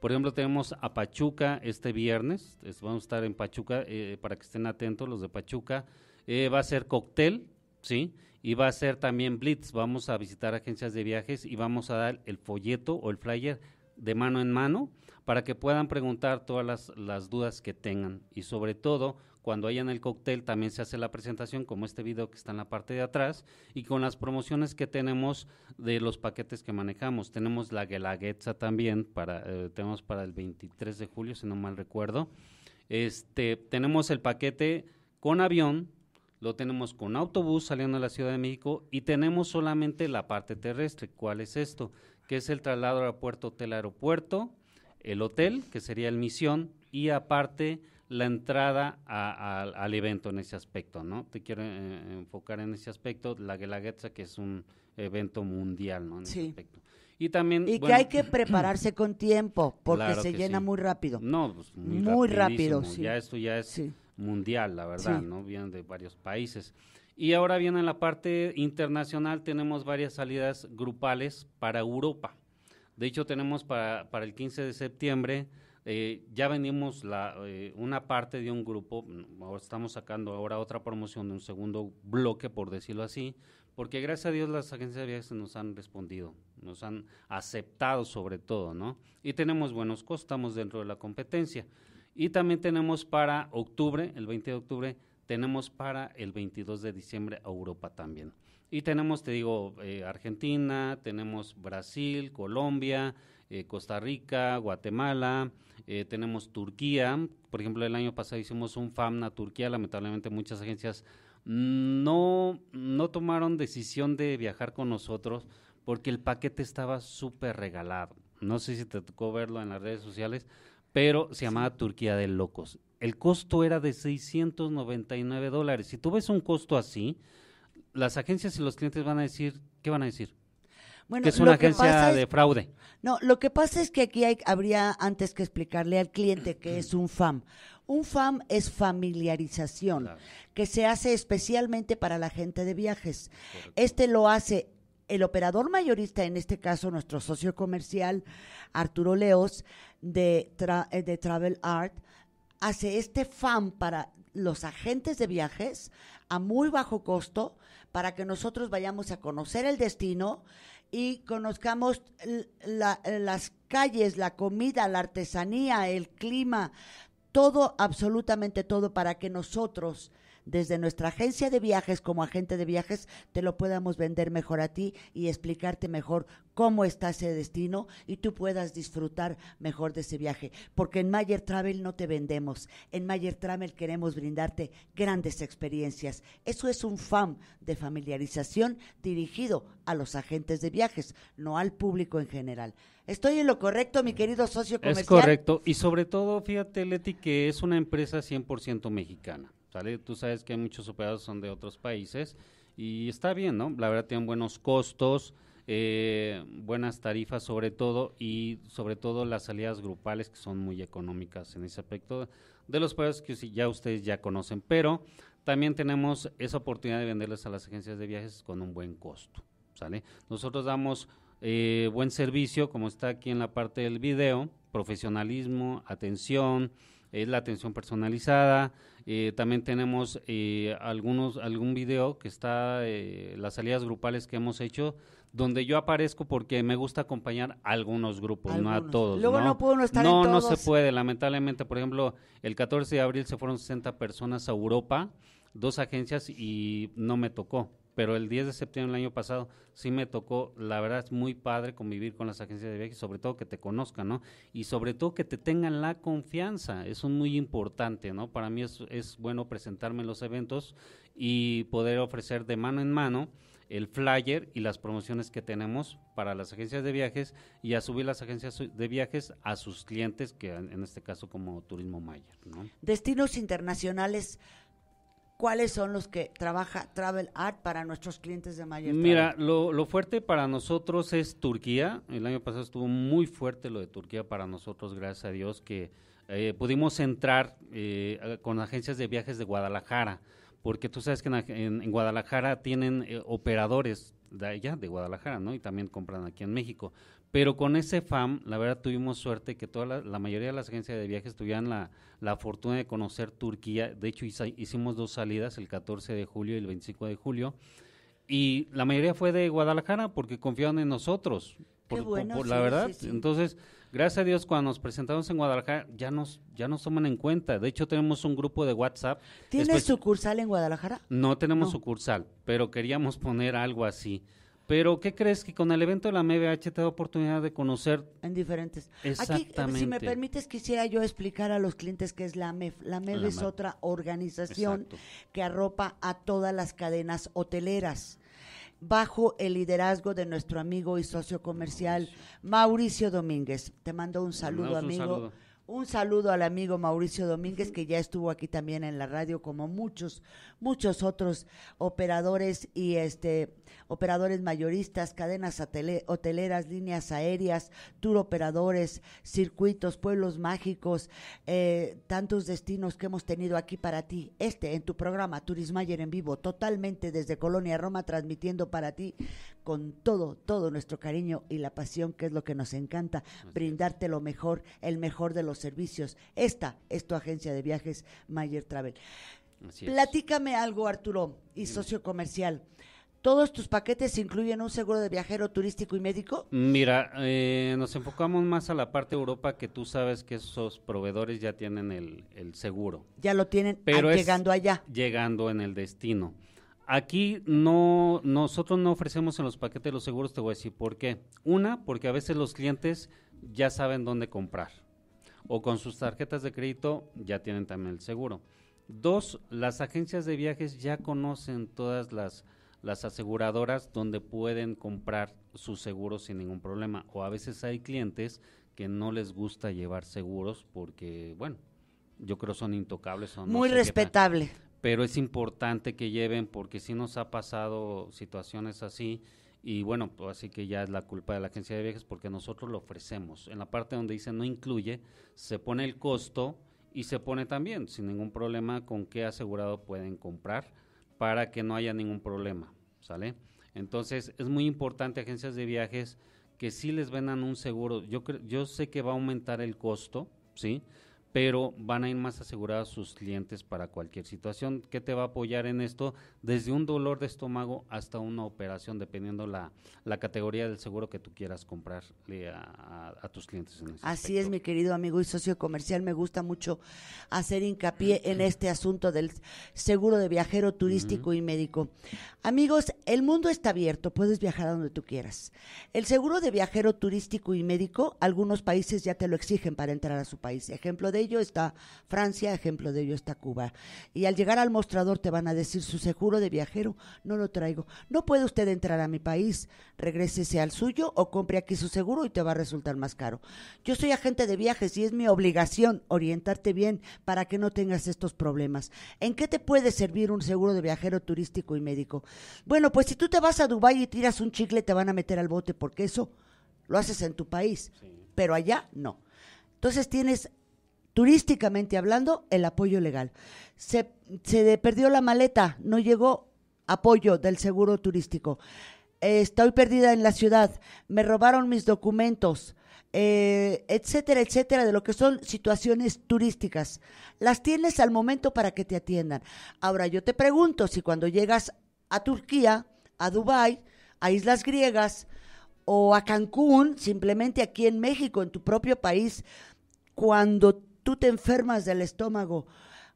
Por ejemplo, tenemos a Pachuca este viernes, vamos a estar en Pachuca, eh, para que estén atentos los de Pachuca. Eh, va a ser cóctel, ¿sí? Y va a ser también Blitz, vamos a visitar agencias de viajes y vamos a dar el folleto o el flyer de mano en mano para que puedan preguntar todas las dudas que tengan y sobre todo cuando en el cóctel también se hace la presentación, como este video que está en la parte de atrás, y con las promociones que tenemos de los paquetes que manejamos. Tenemos la Guelaguetza también, para, eh, tenemos para el 23 de julio, si no mal recuerdo. Este, tenemos el paquete con avión, lo tenemos con autobús saliendo de la Ciudad de México y tenemos solamente la parte terrestre. ¿Cuál es esto? Que es el traslado aeropuerto, hotel, aeropuerto, el hotel, que sería el misión, y aparte la entrada al evento en ese aspecto, ¿no? Te quiero eh, enfocar en ese aspecto, la Guelaguetza, que es un evento mundial, ¿no? sí. Y también... Y que hay que [clears throat] prepararse con tiempo, porque se llena muy rápido. No, pues, muy, rápido, sí. Ya esto ya es mundial, la verdad, ¿no? Vienen de varios países. Y ahora viene la parte internacional, tenemos varias salidas grupales para Europa. De hecho, tenemos para, para el 15 de septiembre eh, ya venimos la, eh, una parte de un grupo, mm, ahora estamos sacando ahora otra promoción de un segundo bloque, por decirlo así, porque gracias a Dios las agencias de viajes nos han respondido, nos han aceptado sobre todo, ¿no? Y tenemos buenos costos, estamos dentro de la competencia. Y también tenemos para octubre, el 20 de octubre, tenemos para el 22 de diciembre a Europa también. Y tenemos, te digo, eh, Argentina, tenemos Brasil, Colombia, eh, Costa Rica, Guatemala, eh, tenemos Turquía. Por ejemplo, el año pasado hicimos un FAMNA Turquía. Lamentablemente muchas agencias no, no tomaron decisión de viajar con nosotros porque el paquete estaba súper regalado. No sé si te tocó verlo en las redes sociales, pero se llamaba Turquía de Locos. El costo era de 699 dólares. Si tú ves un costo así, las agencias y los clientes van a decir, ¿qué van a decir? Bueno, que es una agencia de fraude. No, lo que pasa es que aquí habría antes que explicarle al cliente que es un FAM. Un FAM es familiarización, que se hace especialmente para la gente de viajes. Este lo hace el operador mayorista, en este caso nuestro socio comercial, Arturo Leos, de, eh, de Travel Art, hace este FAM para los agentes de viajes a muy bajo costo para que nosotros vayamos a conocer el destino, y conozcamos las calles, la comida, la artesanía, el clima, todo, absolutamente todo, para que nosotros desde nuestra agencia de viajes como agente de viajes te lo podamos vender mejor a ti y explicarte mejor cómo está ese destino y tú puedas disfrutar mejor de ese viaje. Porque en Mayer Travel no te vendemos, en Mayer Travel queremos brindarte grandes experiencias. Eso es un FAM de familiarización dirigido a los agentes de viajes, no al público en general. ¿Estoy en lo correcto, mi querido socio comercial? Es correcto. Y sobre todo, fíjate, Leti, que es una empresa 100% mexicana. Tú sabes que muchos operadores son de otros países y está bien, ¿no? La verdad tienen buenos costos, eh, buenas tarifas sobre todo y sobre todo las salidas grupales que son muy económicas en ese aspecto de los operadores que ya ustedes ya conocen, pero también tenemos esa oportunidad de venderles a las agencias de viajes con un buen costo, ¿sale? Nosotros damos eh, buen servicio, como está aquí en la parte del video, profesionalismo, atención, es la atención personalizada. Eh, también tenemos eh, algunos, algún video que está, eh, las salidas grupales que hemos hecho, donde yo aparezco porque me gusta acompañar a algunos grupos, no a todos. no, no No, se puede, lamentablemente. Por ejemplo, el 14 de abril se fueron 60 personas a Europa, dos agencias y no me tocó pero el 10 de septiembre del año pasado sí me tocó, la verdad es muy padre convivir con las agencias de viajes, sobre todo que te conozcan, ¿no? Y sobre todo que te tengan la confianza, eso es muy importante, ¿no? Para mí es, es bueno presentarme en los eventos y poder ofrecer de mano en mano el flyer y las promociones que tenemos para las agencias de viajes y a subir las agencias de viajes a sus clientes, que en este caso como Turismo Mayer. ¿no? Destinos internacionales ¿Cuáles son los que trabaja Travel Art para nuestros clientes de Mayer? Mira, lo, fuerte para nosotros es Turquía. El año pasado estuvo muy fuerte lo de Turquía para nosotros, gracias a Dios, que eh, pudimos entrar eh, con agencias de viajes de Guadalajara, porque tú sabes que en, Guadalajara tienen eh, operadores de allá, de Guadalajara, ¿no? Y también compran aquí en México. Pero con ese FAM, la verdad tuvimos suerte que toda la, mayoría de las agencias de viajes tuvieran la, la fortuna de conocer Turquía. De hecho, hicimos dos salidas, el 14 de julio y el 25 de julio. Y la mayoría fue de Guadalajara porque confiaban en nosotros. Por, Qué bueno, la verdad. Entonces, gracias a Dios, cuando nos presentamos en Guadalajara, ya nos, ya nos toman en cuenta. De hecho, tenemos un grupo de WhatsApp. ¿Tienes sucursal en Guadalajara? No tenemos sucursal, pero queríamos poner algo así. Pero, ¿qué crees que con el evento de la MEVH te da oportunidad de conocer? En diferentes. Aquí, si me permites, quisiera yo explicar a los clientes qué es la MEF. La MEV es otra organización que arropa a todas las cadenas hoteleras bajo el liderazgo de nuestro amigo y socio comercial Mauricio Domínguez. Te mando un saludo, amigo. Un saludo al amigo Mauricio Domínguez, que ya estuvo aquí también en la radio, como muchos, muchos otros operadores y este operadores mayoristas, cadenas hoteleras, líneas aéreas, tour operadores, circuitos, pueblos mágicos, eh, tantos destinos que hemos tenido aquí para ti. Este en tu programa Turismayer en vivo, totalmente desde Colonia Roma, transmitiendo para ti con todo, todo nuestro cariño y la pasión que es lo que nos encanta, brindarte lo mejor, el mejor de los servicios. Esta es tu agencia de viajes Mayer Travel. Platícame algo, Arturo, y socio comercial. ¿Todos tus paquetes incluyen un seguro de viajero turístico y médico? Mira, eh, nos enfocamos más a la parte de Europa que tú sabes que esos proveedores ya tienen el, seguro. Ya lo tienen ah, llegando allá. Llegando en el destino. Aquí no, nosotros no ofrecemos en los paquetes los seguros, te voy a decir por qué. Una, porque a veces los clientes ya saben dónde comprar. O con sus tarjetas de crédito ya tienen también el seguro. Dos, las agencias de viajes ya conocen todas las las aseguradoras donde pueden comprar sus seguros sin ningún problema. O a veces hay clientes que no les gusta llevar seguros porque, bueno, yo creo son intocables. Son Muy respetable. Pero es importante que lleven porque si nos ha pasado situaciones así y bueno, pues, así que ya es la culpa de la agencia de viajes porque nosotros lo ofrecemos. En la parte donde dice no incluye, se pone el costo y se pone también sin ningún problema con qué asegurado pueden comprar para que no haya ningún problema, ¿sale? Entonces es muy importante agencias de viajes que sí les vendan un seguro. Yo, yo sé que va a aumentar el costo, ¿sí? Pero van a ir más asegurados sus clientes para cualquier situación. ¿Qué te va a apoyar en esto? desde un dolor de estómago hasta una operación, dependiendo la, categoría del seguro que tú quieras comprarle a, a, tus clientes. Así es, mi querido amigo y socio comercial. Me gusta mucho hacer hincapié en este asunto del seguro de viajero turístico y médico. Amigos, el mundo está abierto, puedes viajar a donde tú quieras. El seguro de viajero turístico y médico, algunos países ya te lo exigen para entrar a su país. Ejemplo de ello está Francia, ejemplo de ello está Cuba. Y al llegar al mostrador te van a decir su seguro de viajero no lo traigo. No puede usted entrar a mi país, regresese al suyo o compre aquí su seguro y te va a resultar más caro. Yo soy agente de viajes y es mi obligación orientarte bien para que no tengas estos problemas. ¿En qué te puede servir un seguro de viajero turístico y médico? Bueno, pues si tú te vas a Dubái y tiras un chicle te van a meter al bote porque eso lo haces en tu país, pero allá no. Entonces tienes turísticamente hablando, el apoyo legal. Se, se perdió la maleta, no llegó apoyo del seguro turístico. estoy perdida en la ciudad, me robaron mis documentos, eh, etcétera, etcétera, de lo que son situaciones turísticas. Las tienes al momento para que te atiendan. Ahora, yo te pregunto si cuando llegas a Turquía, a Dubái, a Islas Griegas o a Cancún, simplemente aquí en México, en tu propio país, cuando tú te enfermas del estómago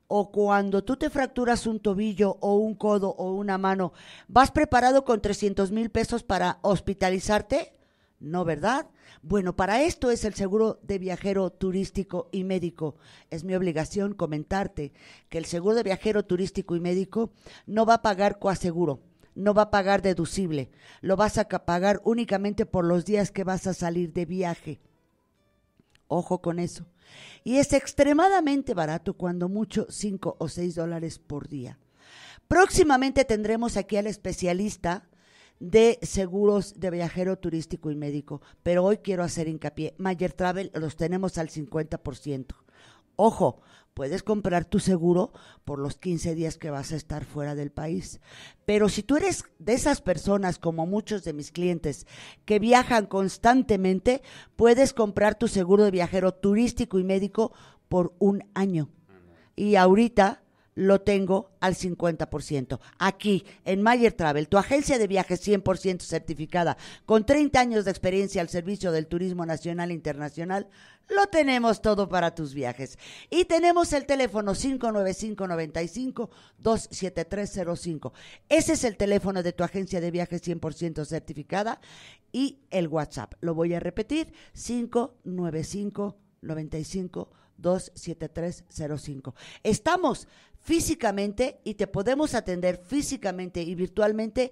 o cuando tú te fracturas un tobillo o un codo o una mano, ¿vas preparado con 300 mil pesos para hospitalizarte? No, ¿verdad? Bueno, para esto es el seguro de viajero turístico y médico. Es mi obligación comentarte que el seguro de viajero turístico y médico no va a pagar coaseguro no va a pagar deducible, lo vas a pagar únicamente por los días que vas a salir de viaje. Ojo con eso y es extremadamente barato, cuando mucho 5 o 6 dólares por día. Próximamente tendremos aquí al especialista de seguros de viajero turístico y médico, pero hoy quiero hacer hincapié, Mayer Travel los tenemos al 50%. Ojo, puedes comprar tu seguro por los 15 días que vas a estar fuera del país. Pero si tú eres de esas personas, como muchos de mis clientes, que viajan constantemente, puedes comprar tu seguro de viajero turístico y médico por un año. Y ahorita lo tengo al 50%. Aquí, en Mayer Travel, tu agencia de viajes 100% certificada, con 30 años de experiencia al servicio del turismo nacional e internacional, lo tenemos todo para tus viajes. Y tenemos el teléfono 595-95-27305. Ese es el teléfono de tu agencia de viajes 100% certificada y el WhatsApp. Lo voy a repetir, 595 95 27305. Estamos físicamente y te podemos atender físicamente y virtualmente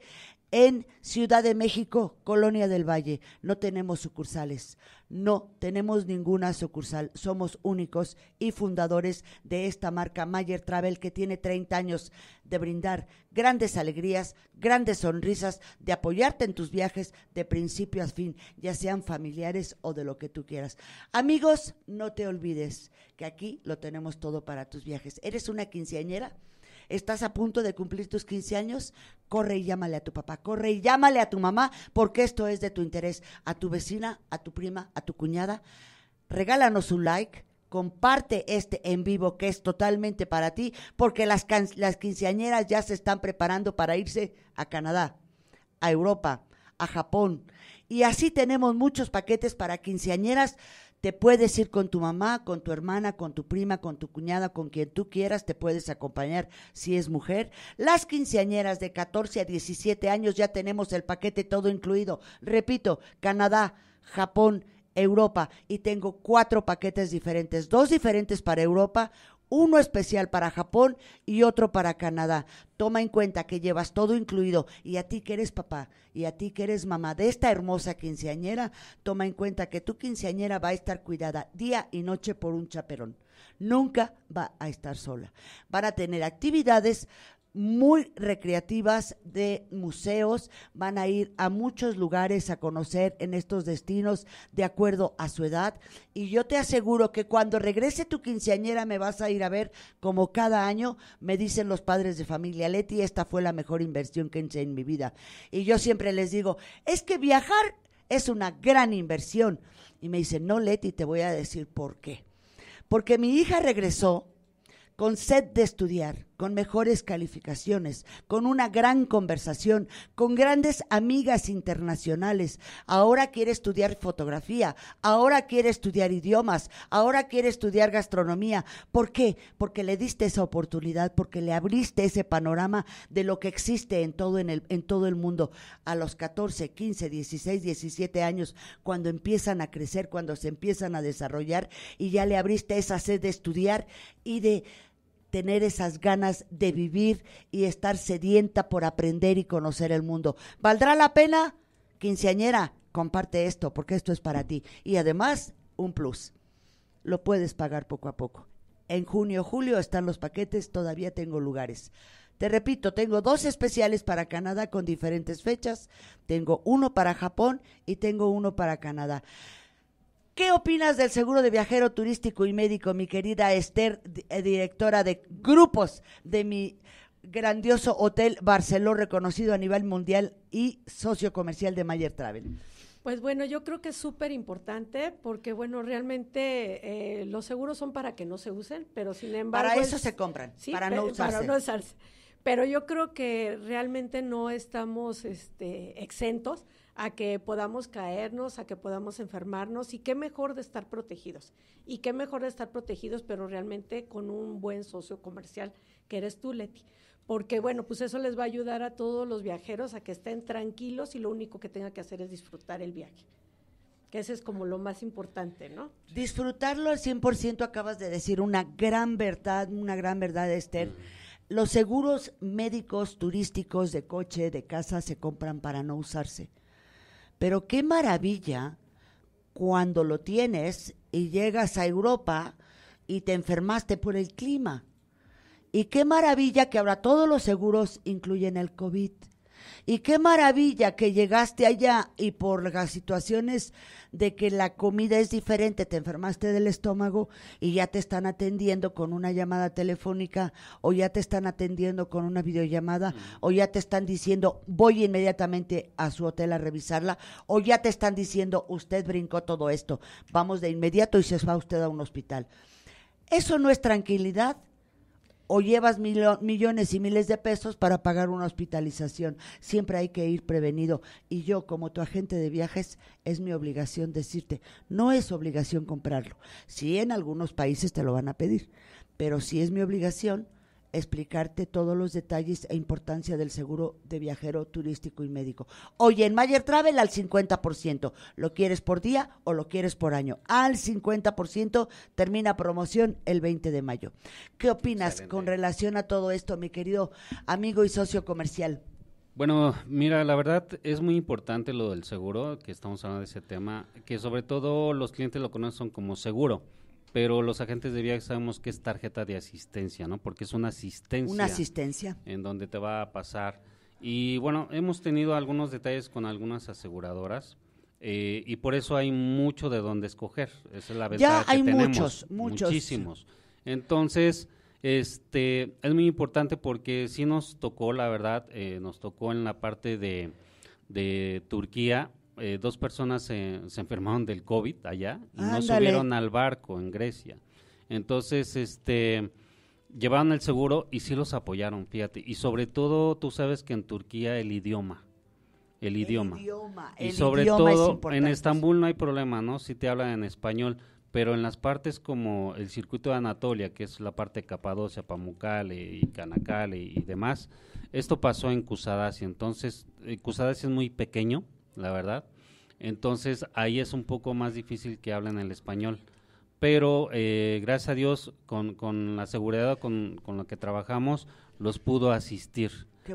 en Ciudad de México, Colonia del Valle. No tenemos sucursales, no tenemos ninguna sucursal. Somos únicos y fundadores de esta marca Mayer Travel que tiene 30 años de brindar grandes alegrías, grandes sonrisas, de apoyarte en tus viajes de principio a fin, ya sean familiares o de lo que tú quieras. Amigos, no te olvides que aquí lo tenemos todo para tus viajes. ¿Eres una quinceañera? estás a punto de cumplir tus 15 años, corre y llámale a tu papá, corre y llámale a tu mamá, porque esto es de tu interés, a tu vecina, a tu prima, a tu cuñada. Regálanos un like, comparte este en vivo que es totalmente para ti, porque las, las quinceañeras ya se están preparando para irse a Canadá, a Europa, a Japón. Y así tenemos muchos paquetes para quinceañeras. Te puedes ir con tu mamá, con tu hermana, con tu prima, con tu cuñada, con quien tú quieras. Te puedes acompañar si es mujer. Las quinceañeras de 14 a 17 años ya tenemos el paquete todo incluido. Repito, Canadá, Japón, Europa. Y tengo cuatro paquetes diferentes. Dos diferentes para Europa, uno especial para Japón y otro para Canadá. Toma en cuenta que llevas todo incluido y a ti que eres papá y a ti que eres mamá de esta hermosa quinceañera, toma en cuenta que tu quinceañera va a estar cuidada día y noche por un chaperón. Nunca va a estar sola. Van a tener actividades muy recreativas de museos. Van a ir a muchos lugares a conocer en estos destinos de acuerdo a su edad. Y yo te aseguro que cuando regrese tu quinceañera me vas a ir a ver como cada año me dicen los padres de familia. Leti, esta fue la mejor inversión que hice en mi vida. Y yo siempre les digo, es que viajar es una gran inversión. Y me dicen, no, Leti, te voy a decir por qué. Porque mi hija regresó con sed de estudiar con mejores calificaciones, con una gran conversación, con grandes amigas internacionales. Ahora quiere estudiar fotografía, ahora quiere estudiar idiomas, ahora quiere estudiar gastronomía. ¿Por qué? Porque le diste esa oportunidad, porque le abriste ese panorama de lo que existe en todo, en el, en todo el mundo. A los 14, 15, 16, 17 años, cuando empiezan a crecer, cuando se empiezan a desarrollar y ya le abriste esa sed de estudiar y de tener esas ganas de vivir y estar sedienta por aprender y conocer el mundo. ¿Valdrá la pena? Quinceañera, comparte esto porque esto es para ti. Y además, un plus. Lo puedes pagar poco a poco. En junio, julio están los paquetes, todavía tengo lugares. Te repito, tengo dos especiales para Canadá con diferentes fechas, tengo uno para Japón y tengo uno para Canadá. ¿Qué opinas del seguro de viajero turístico y médico, mi querida Esther, eh, directora de grupos de mi grandioso hotel Barceló, reconocido a nivel mundial y socio comercial de Mayer Travel? Pues bueno, yo creo que es súper importante porque, bueno, realmente eh, los seguros son para que no se usen, pero sin embargo... Para eso se compran, para, no usarse. para no usarse. Pero yo creo que realmente no estamos este, exentos a que podamos caernos, a que podamos enfermarnos y qué mejor de estar protegidos. Y qué mejor de estar protegidos, pero realmente con un buen socio comercial que eres tú, Leti. Porque bueno, pues eso les va a ayudar a todos los viajeros a que estén tranquilos y lo único que tengan que hacer es disfrutar el viaje. Que ese es como lo más importante, ¿no? Disfrutarlo al 100%, acabas de decir una gran verdad, una gran verdad, Esther. Los seguros médicos, turísticos, de coche, de casa, se compran para no usarse pero qué maravilla cuando lo tienes y llegas a Europa y te enfermaste por el clima. Y qué maravilla que ahora todos los seguros incluyen el COVID. Y qué maravilla que llegaste allá y por las situaciones de que la comida es diferente, te enfermaste del estómago y ya te están atendiendo con una llamada telefónica o ya te están atendiendo con una videollamada mm. o ya te están diciendo voy inmediatamente a su hotel a revisarla o ya te están diciendo usted brincó todo esto, vamos de inmediato y se va usted a un hospital. Eso no es tranquilidad, o llevas millones y miles de pesos para pagar una hospitalización. Siempre hay que ir prevenido. Y yo, como tu agente de viajes, es mi obligación decirte, no es obligación comprarlo. Sí, en algunos países te lo van a pedir, pero sí es mi obligación explicarte todos los detalles e importancia del seguro de viajero turístico y médico. Oye, en Mayer Travel al 50%. ¿Lo quieres por día o lo quieres por año? Al 50% termina promoción el 20 de mayo. ¿Qué opinas con relación a todo esto, mi querido amigo y socio comercial? Bueno, mira, la verdad es muy importante lo del seguro, que estamos hablando de ese tema, que sobre todo los clientes lo conocen como seguro pero los agentes de viaje sabemos que es tarjeta de asistencia, ¿no? Porque es una asistencia. Una asistencia. En donde te va a pasar. Y bueno, hemos tenido algunos detalles con algunas aseguradoras. Eh, y por eso hay mucho de dónde escoger. Esa es la verdad Ya hay tenemos, muchos, muchos. Muchísimos. Entonces, este, es muy importante porque sí nos tocó, la verdad, eh, nos tocó en la parte de, de Turquía, eh, dos personas se, enfermaron del COVID allá y no subieron al barco en Grecia. Entonces, este, llevaron el seguro y sí los apoyaron, fíjate. Y sobre todo, tú sabes que en Turquía el idioma. El, idioma. y sobre todo, en Estambul no hay problema, ¿no? Si te hablan en español, pero en las partes como el circuito de Anatolia, que es la parte de Capadocia, Pamukkale y Kanakale y, demás, esto pasó en y Entonces, eh, Kusadasi es muy pequeño, la verdad. Entonces ahí es un poco más difícil que hablen el español. Pero eh, gracias a Dios, con, con la seguridad con, la que trabajamos, los pudo asistir.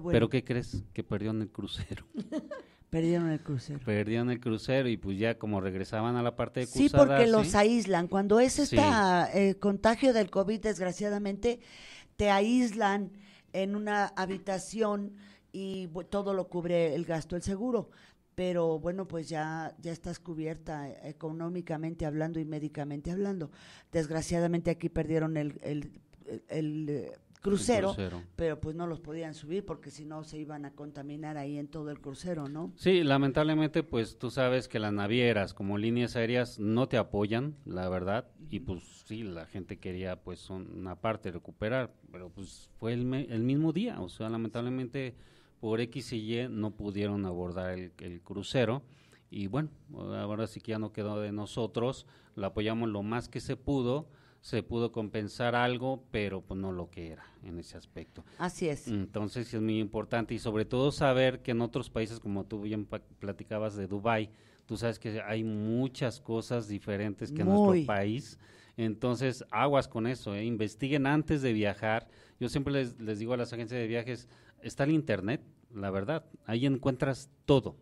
Pero ¿qué crees? Que perdieron el crucero. [laughs] Perdieron el crucero. Perdieron el crucero y pues ya como regresaban a la parte de Sí, porque los aíslan. Cuando es este contagio del COVID, desgraciadamente, te aíslan en una habitación y todo lo cubre el gasto el seguro pero bueno, pues ya, ya estás cubierta eh, económicamente hablando y médicamente hablando. Desgraciadamente aquí perdieron el, el, eh, Crucero, pero pues no los podían subir porque si no se iban a contaminar ahí en todo el crucero, ¿no? Sí, lamentablemente pues tú sabes que las navieras como líneas aéreas no te apoyan, la verdad, y pues sí, la gente quería pues una parte recuperar, pero pues fue el, mismo día, o sea, lamentablemente por X y Y no pudieron abordar el, crucero. Y bueno, ahora sí que ya no quedó de nosotros, la apoyamos lo más que se pudo, se pudo compensar algo, pero pues no lo que era en ese aspecto. Así es. Entonces es muy importante y sobre todo saber que en otros países, como tú bien platicabas de Dubai, tú sabes que hay muchas cosas diferentes que en nuestro país. Entonces, aguas con eso, ¿eh? investiguen antes de viajar. Yo siempre les, les digo a las agencias de viajes, está el internet, la verdad. Ahí encuentras todo,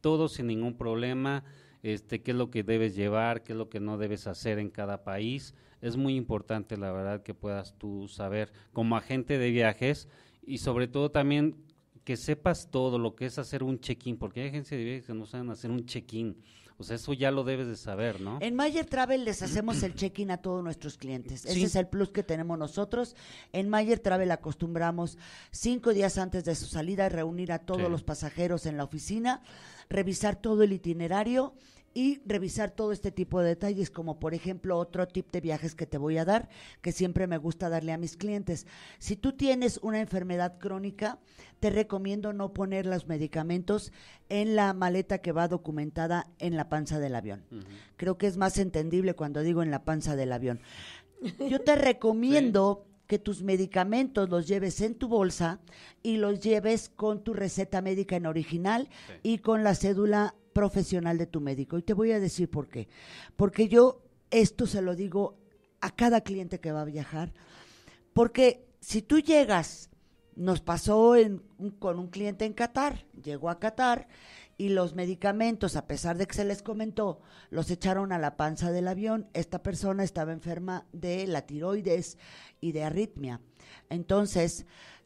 todo sin ningún problema. Este, qué es lo que debes llevar, qué es lo que no debes hacer en cada país. Es muy importante, la verdad, que puedas tú saber como agente de viajes y sobre todo también que sepas todo lo que es hacer un check-in, porque hay agencias de viajes que no saben hacer un check-in. Pues eso ya lo debes de saber, ¿no? En Mayer Travel les hacemos el check-in a todos nuestros clientes. Ese es el plus que tenemos nosotros. En Mayer Travel acostumbramos cinco días antes de su salida reunir a todos los pasajeros en la oficina, revisar todo el itinerario y revisar todo este tipo de detalles, como por ejemplo otro tip de viajes que te voy a dar, que siempre me gusta darle a mis clientes. Si tú tienes una enfermedad crónica, te recomiendo no poner los medicamentos en la maleta que va documentada en la panza del avión. Creo que es más entendible cuando digo en la panza del avión. [laughs] Yo te recomiendo... que tus medicamentos los lleves en tu bolsa y los lleves con tu receta médica en original y con la cédula profesional de tu médico. Y te voy a decir por qué. Porque yo esto se lo digo a cada cliente que va a viajar. Porque si tú llegas, nos pasó con un cliente en Qatar, llegó a Qatar y los medicamentos, a pesar de que se les comentó, los echaron a la panza del avión. Esta persona estaba enferma de la tiroides y de arritmia. Entonces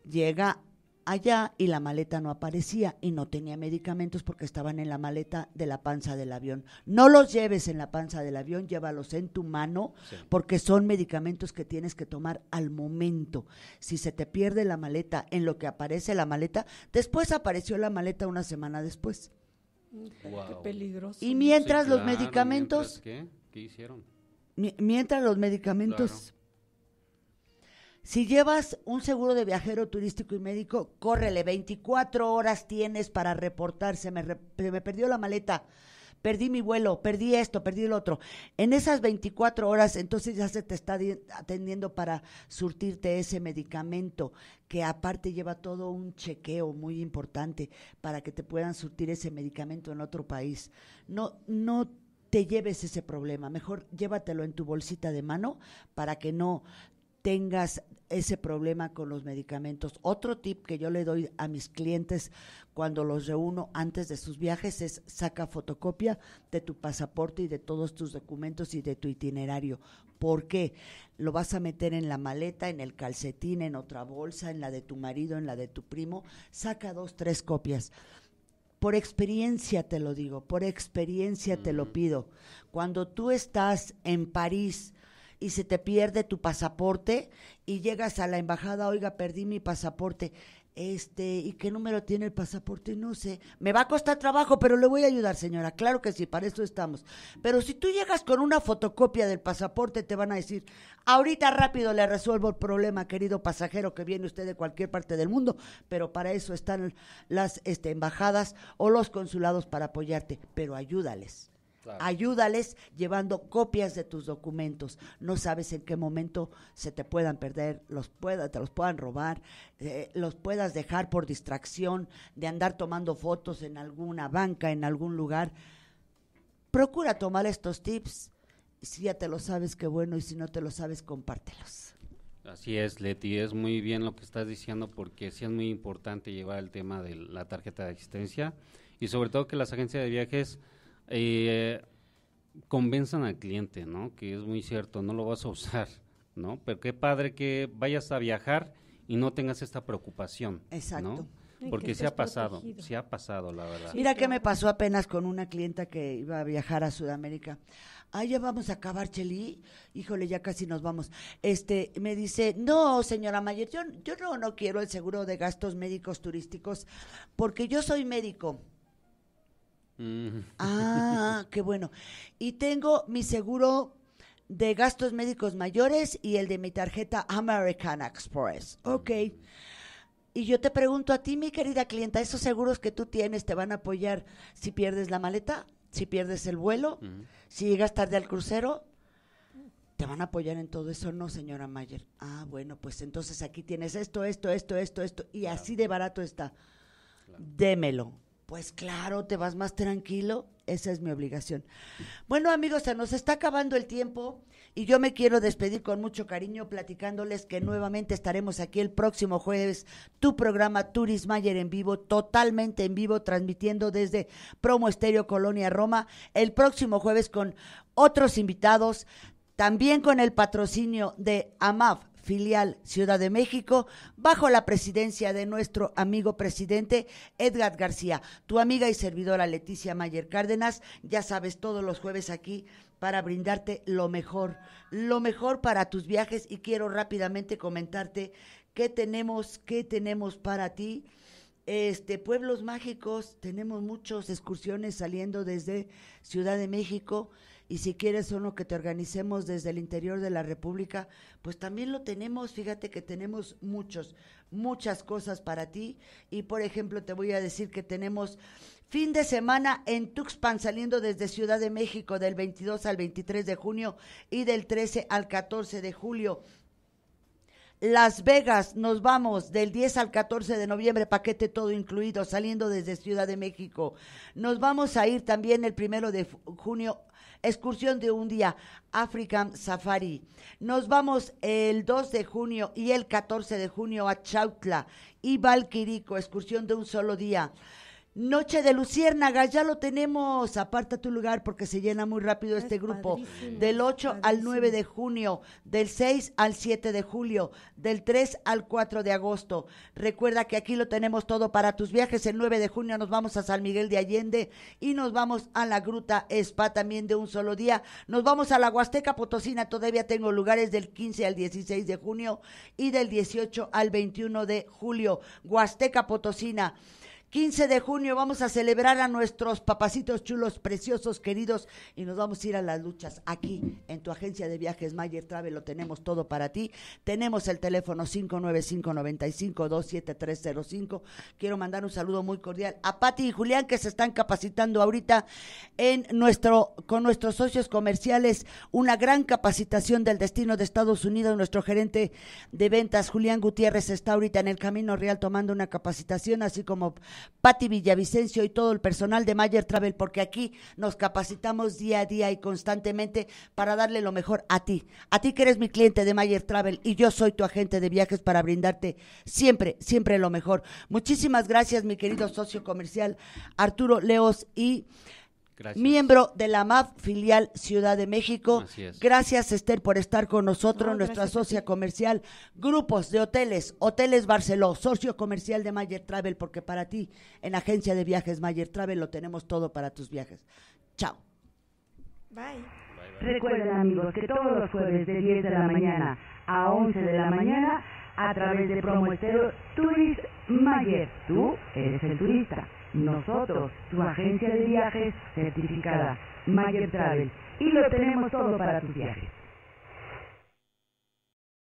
llega allá y la maleta no aparecía y no tenía medicamentos porque estaban en la maleta de la panza del avión. No los lleves en la panza del avión, llévalos en tu mano porque son medicamentos que tienes que tomar al momento. Si se te pierde la maleta en lo que aparece la maleta, después apareció la maleta una semana después. Wow. Qué peligroso. Y mientras los medicamentos... ¿qué? ¿Qué hicieron? Mientras los medicamentos... Si llevas un seguro de viajero turístico y médico, córrele, 24 horas tienes para reportar, me, me perdió la maleta, perdí mi vuelo, perdí esto, perdí el otro. En esas 24 horas, entonces ya se te está atendiendo para surtirte ese medicamento, que aparte lleva todo un chequeo muy importante para que te puedan surtir ese medicamento en otro país. No, no te lleves ese problema. Mejor llévatelo en tu bolsita de mano para que no tengas ese problema con los medicamentos. Otro tip que yo le doy a mis clientes cuando los reúno antes de sus viajes es saca fotocopia de tu pasaporte y de todos tus documentos y de tu itinerario. ¿Por qué? Lo vas a meter en la maleta, en el calcetín, en otra bolsa, en la de tu marido, en la de tu primo. Saca dos, tres copias. Por experiencia te lo digo, por experiencia te lo mm. pido. Cuando tú estás en París, y se te pierde tu pasaporte y llegas a la embajada, oiga, perdí mi pasaporte. Este, ¿y qué número tiene el pasaporte? No sé. Me va a costar trabajo, pero le voy a ayudar, señora. Claro que sí, para eso estamos. Pero si tú llegas con una fotocopia del pasaporte, te van a decir, ahorita rápido le resuelvo el problema, querido pasajero, que viene usted de cualquier parte del mundo, pero para eso están las este, embajadas o los consulados para apoyarte. Pero ayúdales. Ayúdales llevando copias de tus documentos. No sabes en qué momento se te puedan perder, los puedas, te los puedan robar, eh, los puedas dejar por distracción de andar tomando fotos en alguna banca, en algún lugar. Procura tomar estos tips. Si ya te lo sabes, qué bueno, y si no te lo sabes, compártelos. Así es, Leti, es muy bien lo que estás diciendo porque sí es muy importante llevar el tema de la tarjeta de existencia, y sobre todo que las agencias de viajes eh, convenzan al cliente, ¿no? Que es muy cierto, no lo vas a usar, ¿no? Pero qué padre que vayas a viajar y no tengas esta preocupación. Exacto. ¿no? Porque se ha pasado, se ha pasado, la verdad. Mira qué que me pasó apenas con una clienta que iba a viajar a Sudamérica. Ah, ya vamos a acabar, Cheli. Híjole, ya casi nos vamos. Este, me dice, no, señora Mayer, yo, yo no, no quiero el seguro de gastos médicos turísticos porque yo soy médico. Ah, qué bueno. Y tengo mi seguro de gastos médicos mayores y el de mi tarjeta American Express. Ok. Y yo te pregunto a ti, mi querida clienta, ¿esos seguros que tú tienes te van a apoyar si pierdes la maleta, si pierdes el vuelo, si llegas tarde al crucero? ¿Te van a apoyar en todo eso? No, señora Mayer. Ah, bueno, pues entonces aquí tienes esto, esto, esto, esto, esto, y así de barato está. Démelo pues claro, te vas más tranquilo. Esa es mi obligación. Bueno, amigos, se nos está acabando el tiempo y yo me quiero despedir con mucho cariño platicándoles que nuevamente estaremos aquí el próximo jueves, tu programa Turismayer en vivo, totalmente en vivo, transmitiendo desde Promo Estéreo Colonia Roma, el próximo jueves con otros invitados, también con el patrocinio de AMAF, filial Ciudad de México, bajo la presidencia de nuestro amigo presidente Edgar García. Tu amiga y servidora Leticia Mayer Cárdenas, ya sabes, todos los jueves aquí para brindarte lo mejor, lo mejor para tus viajes y quiero rápidamente comentarte qué tenemos, qué tenemos para ti. Este, pueblos mágicos, tenemos muchas excursiones saliendo desde Ciudad de México y si quieres uno que te organicemos desde el interior de la República, pues también lo tenemos, fíjate que tenemos muchos, muchas cosas para ti y por ejemplo te voy a decir que tenemos fin de semana en Tuxpan saliendo desde Ciudad de México del 22 al 23 de junio y del 13 al 14 de julio. Las Vegas, nos vamos del 10 al 14 de noviembre, paquete todo incluido, saliendo desde Ciudad de México. Nos vamos a ir también el primero de junio excursión de un día, African Safari. Nos vamos el 2 de junio y el 14 de junio a Chautla y Valquirico, excursión de un solo día. Noche de Luciérnaga, ya lo tenemos. Aparta tu lugar porque se llena muy rápido este grupo. del 8 al 9 de junio, del 6 al 7 de julio, del 3 al 4 de agosto. Recuerda que aquí lo tenemos todo para tus viajes. El 9 de junio nos vamos a San Miguel de Allende y nos vamos a la Gruta Spa también de un solo día. Nos vamos a la Huasteca Potosina, todavía tengo lugares del 15 al 16 de junio y del 18 al 21 de julio. Huasteca Potosina. 15 de junio vamos a celebrar a nuestros papacitos chulos, preciosos, queridos, y nos vamos a ir a las luchas aquí en tu agencia de viajes Mayer Travel. Lo tenemos todo para ti. Tenemos el teléfono 595-95-27305. Quiero mandar un saludo muy cordial a Pati y Julián que se están capacitando ahorita en nuestro, con nuestros socios comerciales. Una gran capacitación del destino de Estados Unidos. Nuestro gerente de ventas, Julián Gutiérrez, está ahorita en el Camino Real tomando una capacitación, así como Patti Villavicencio y todo el personal de Mayer Travel, porque aquí nos capacitamos día a día y constantemente para darle lo mejor a ti, a ti que eres mi cliente de Mayer Travel y yo soy tu agente de viajes para brindarte siempre, siempre lo mejor. Muchísimas gracias, mi querido socio comercial Arturo Leos y miembro de la MAP filial Ciudad de México. Gracias Esther por estar con nosotros, nuestra socia comercial, grupos de hoteles, Hoteles Barceló, socio comercial de Mayer Travel, porque para ti en Agencia de Viajes Mayer Travel lo tenemos todo para tus viajes. Chao. Bye. Recuerden amigos que todos los jueves de 10 de la mañana a 11 de la mañana a través de Promoestero turis Mayer, tú eres el turista. Nosotros, tu agencia de viajes certificada, Mayer Travel, y lo tenemos todo para tus viajes.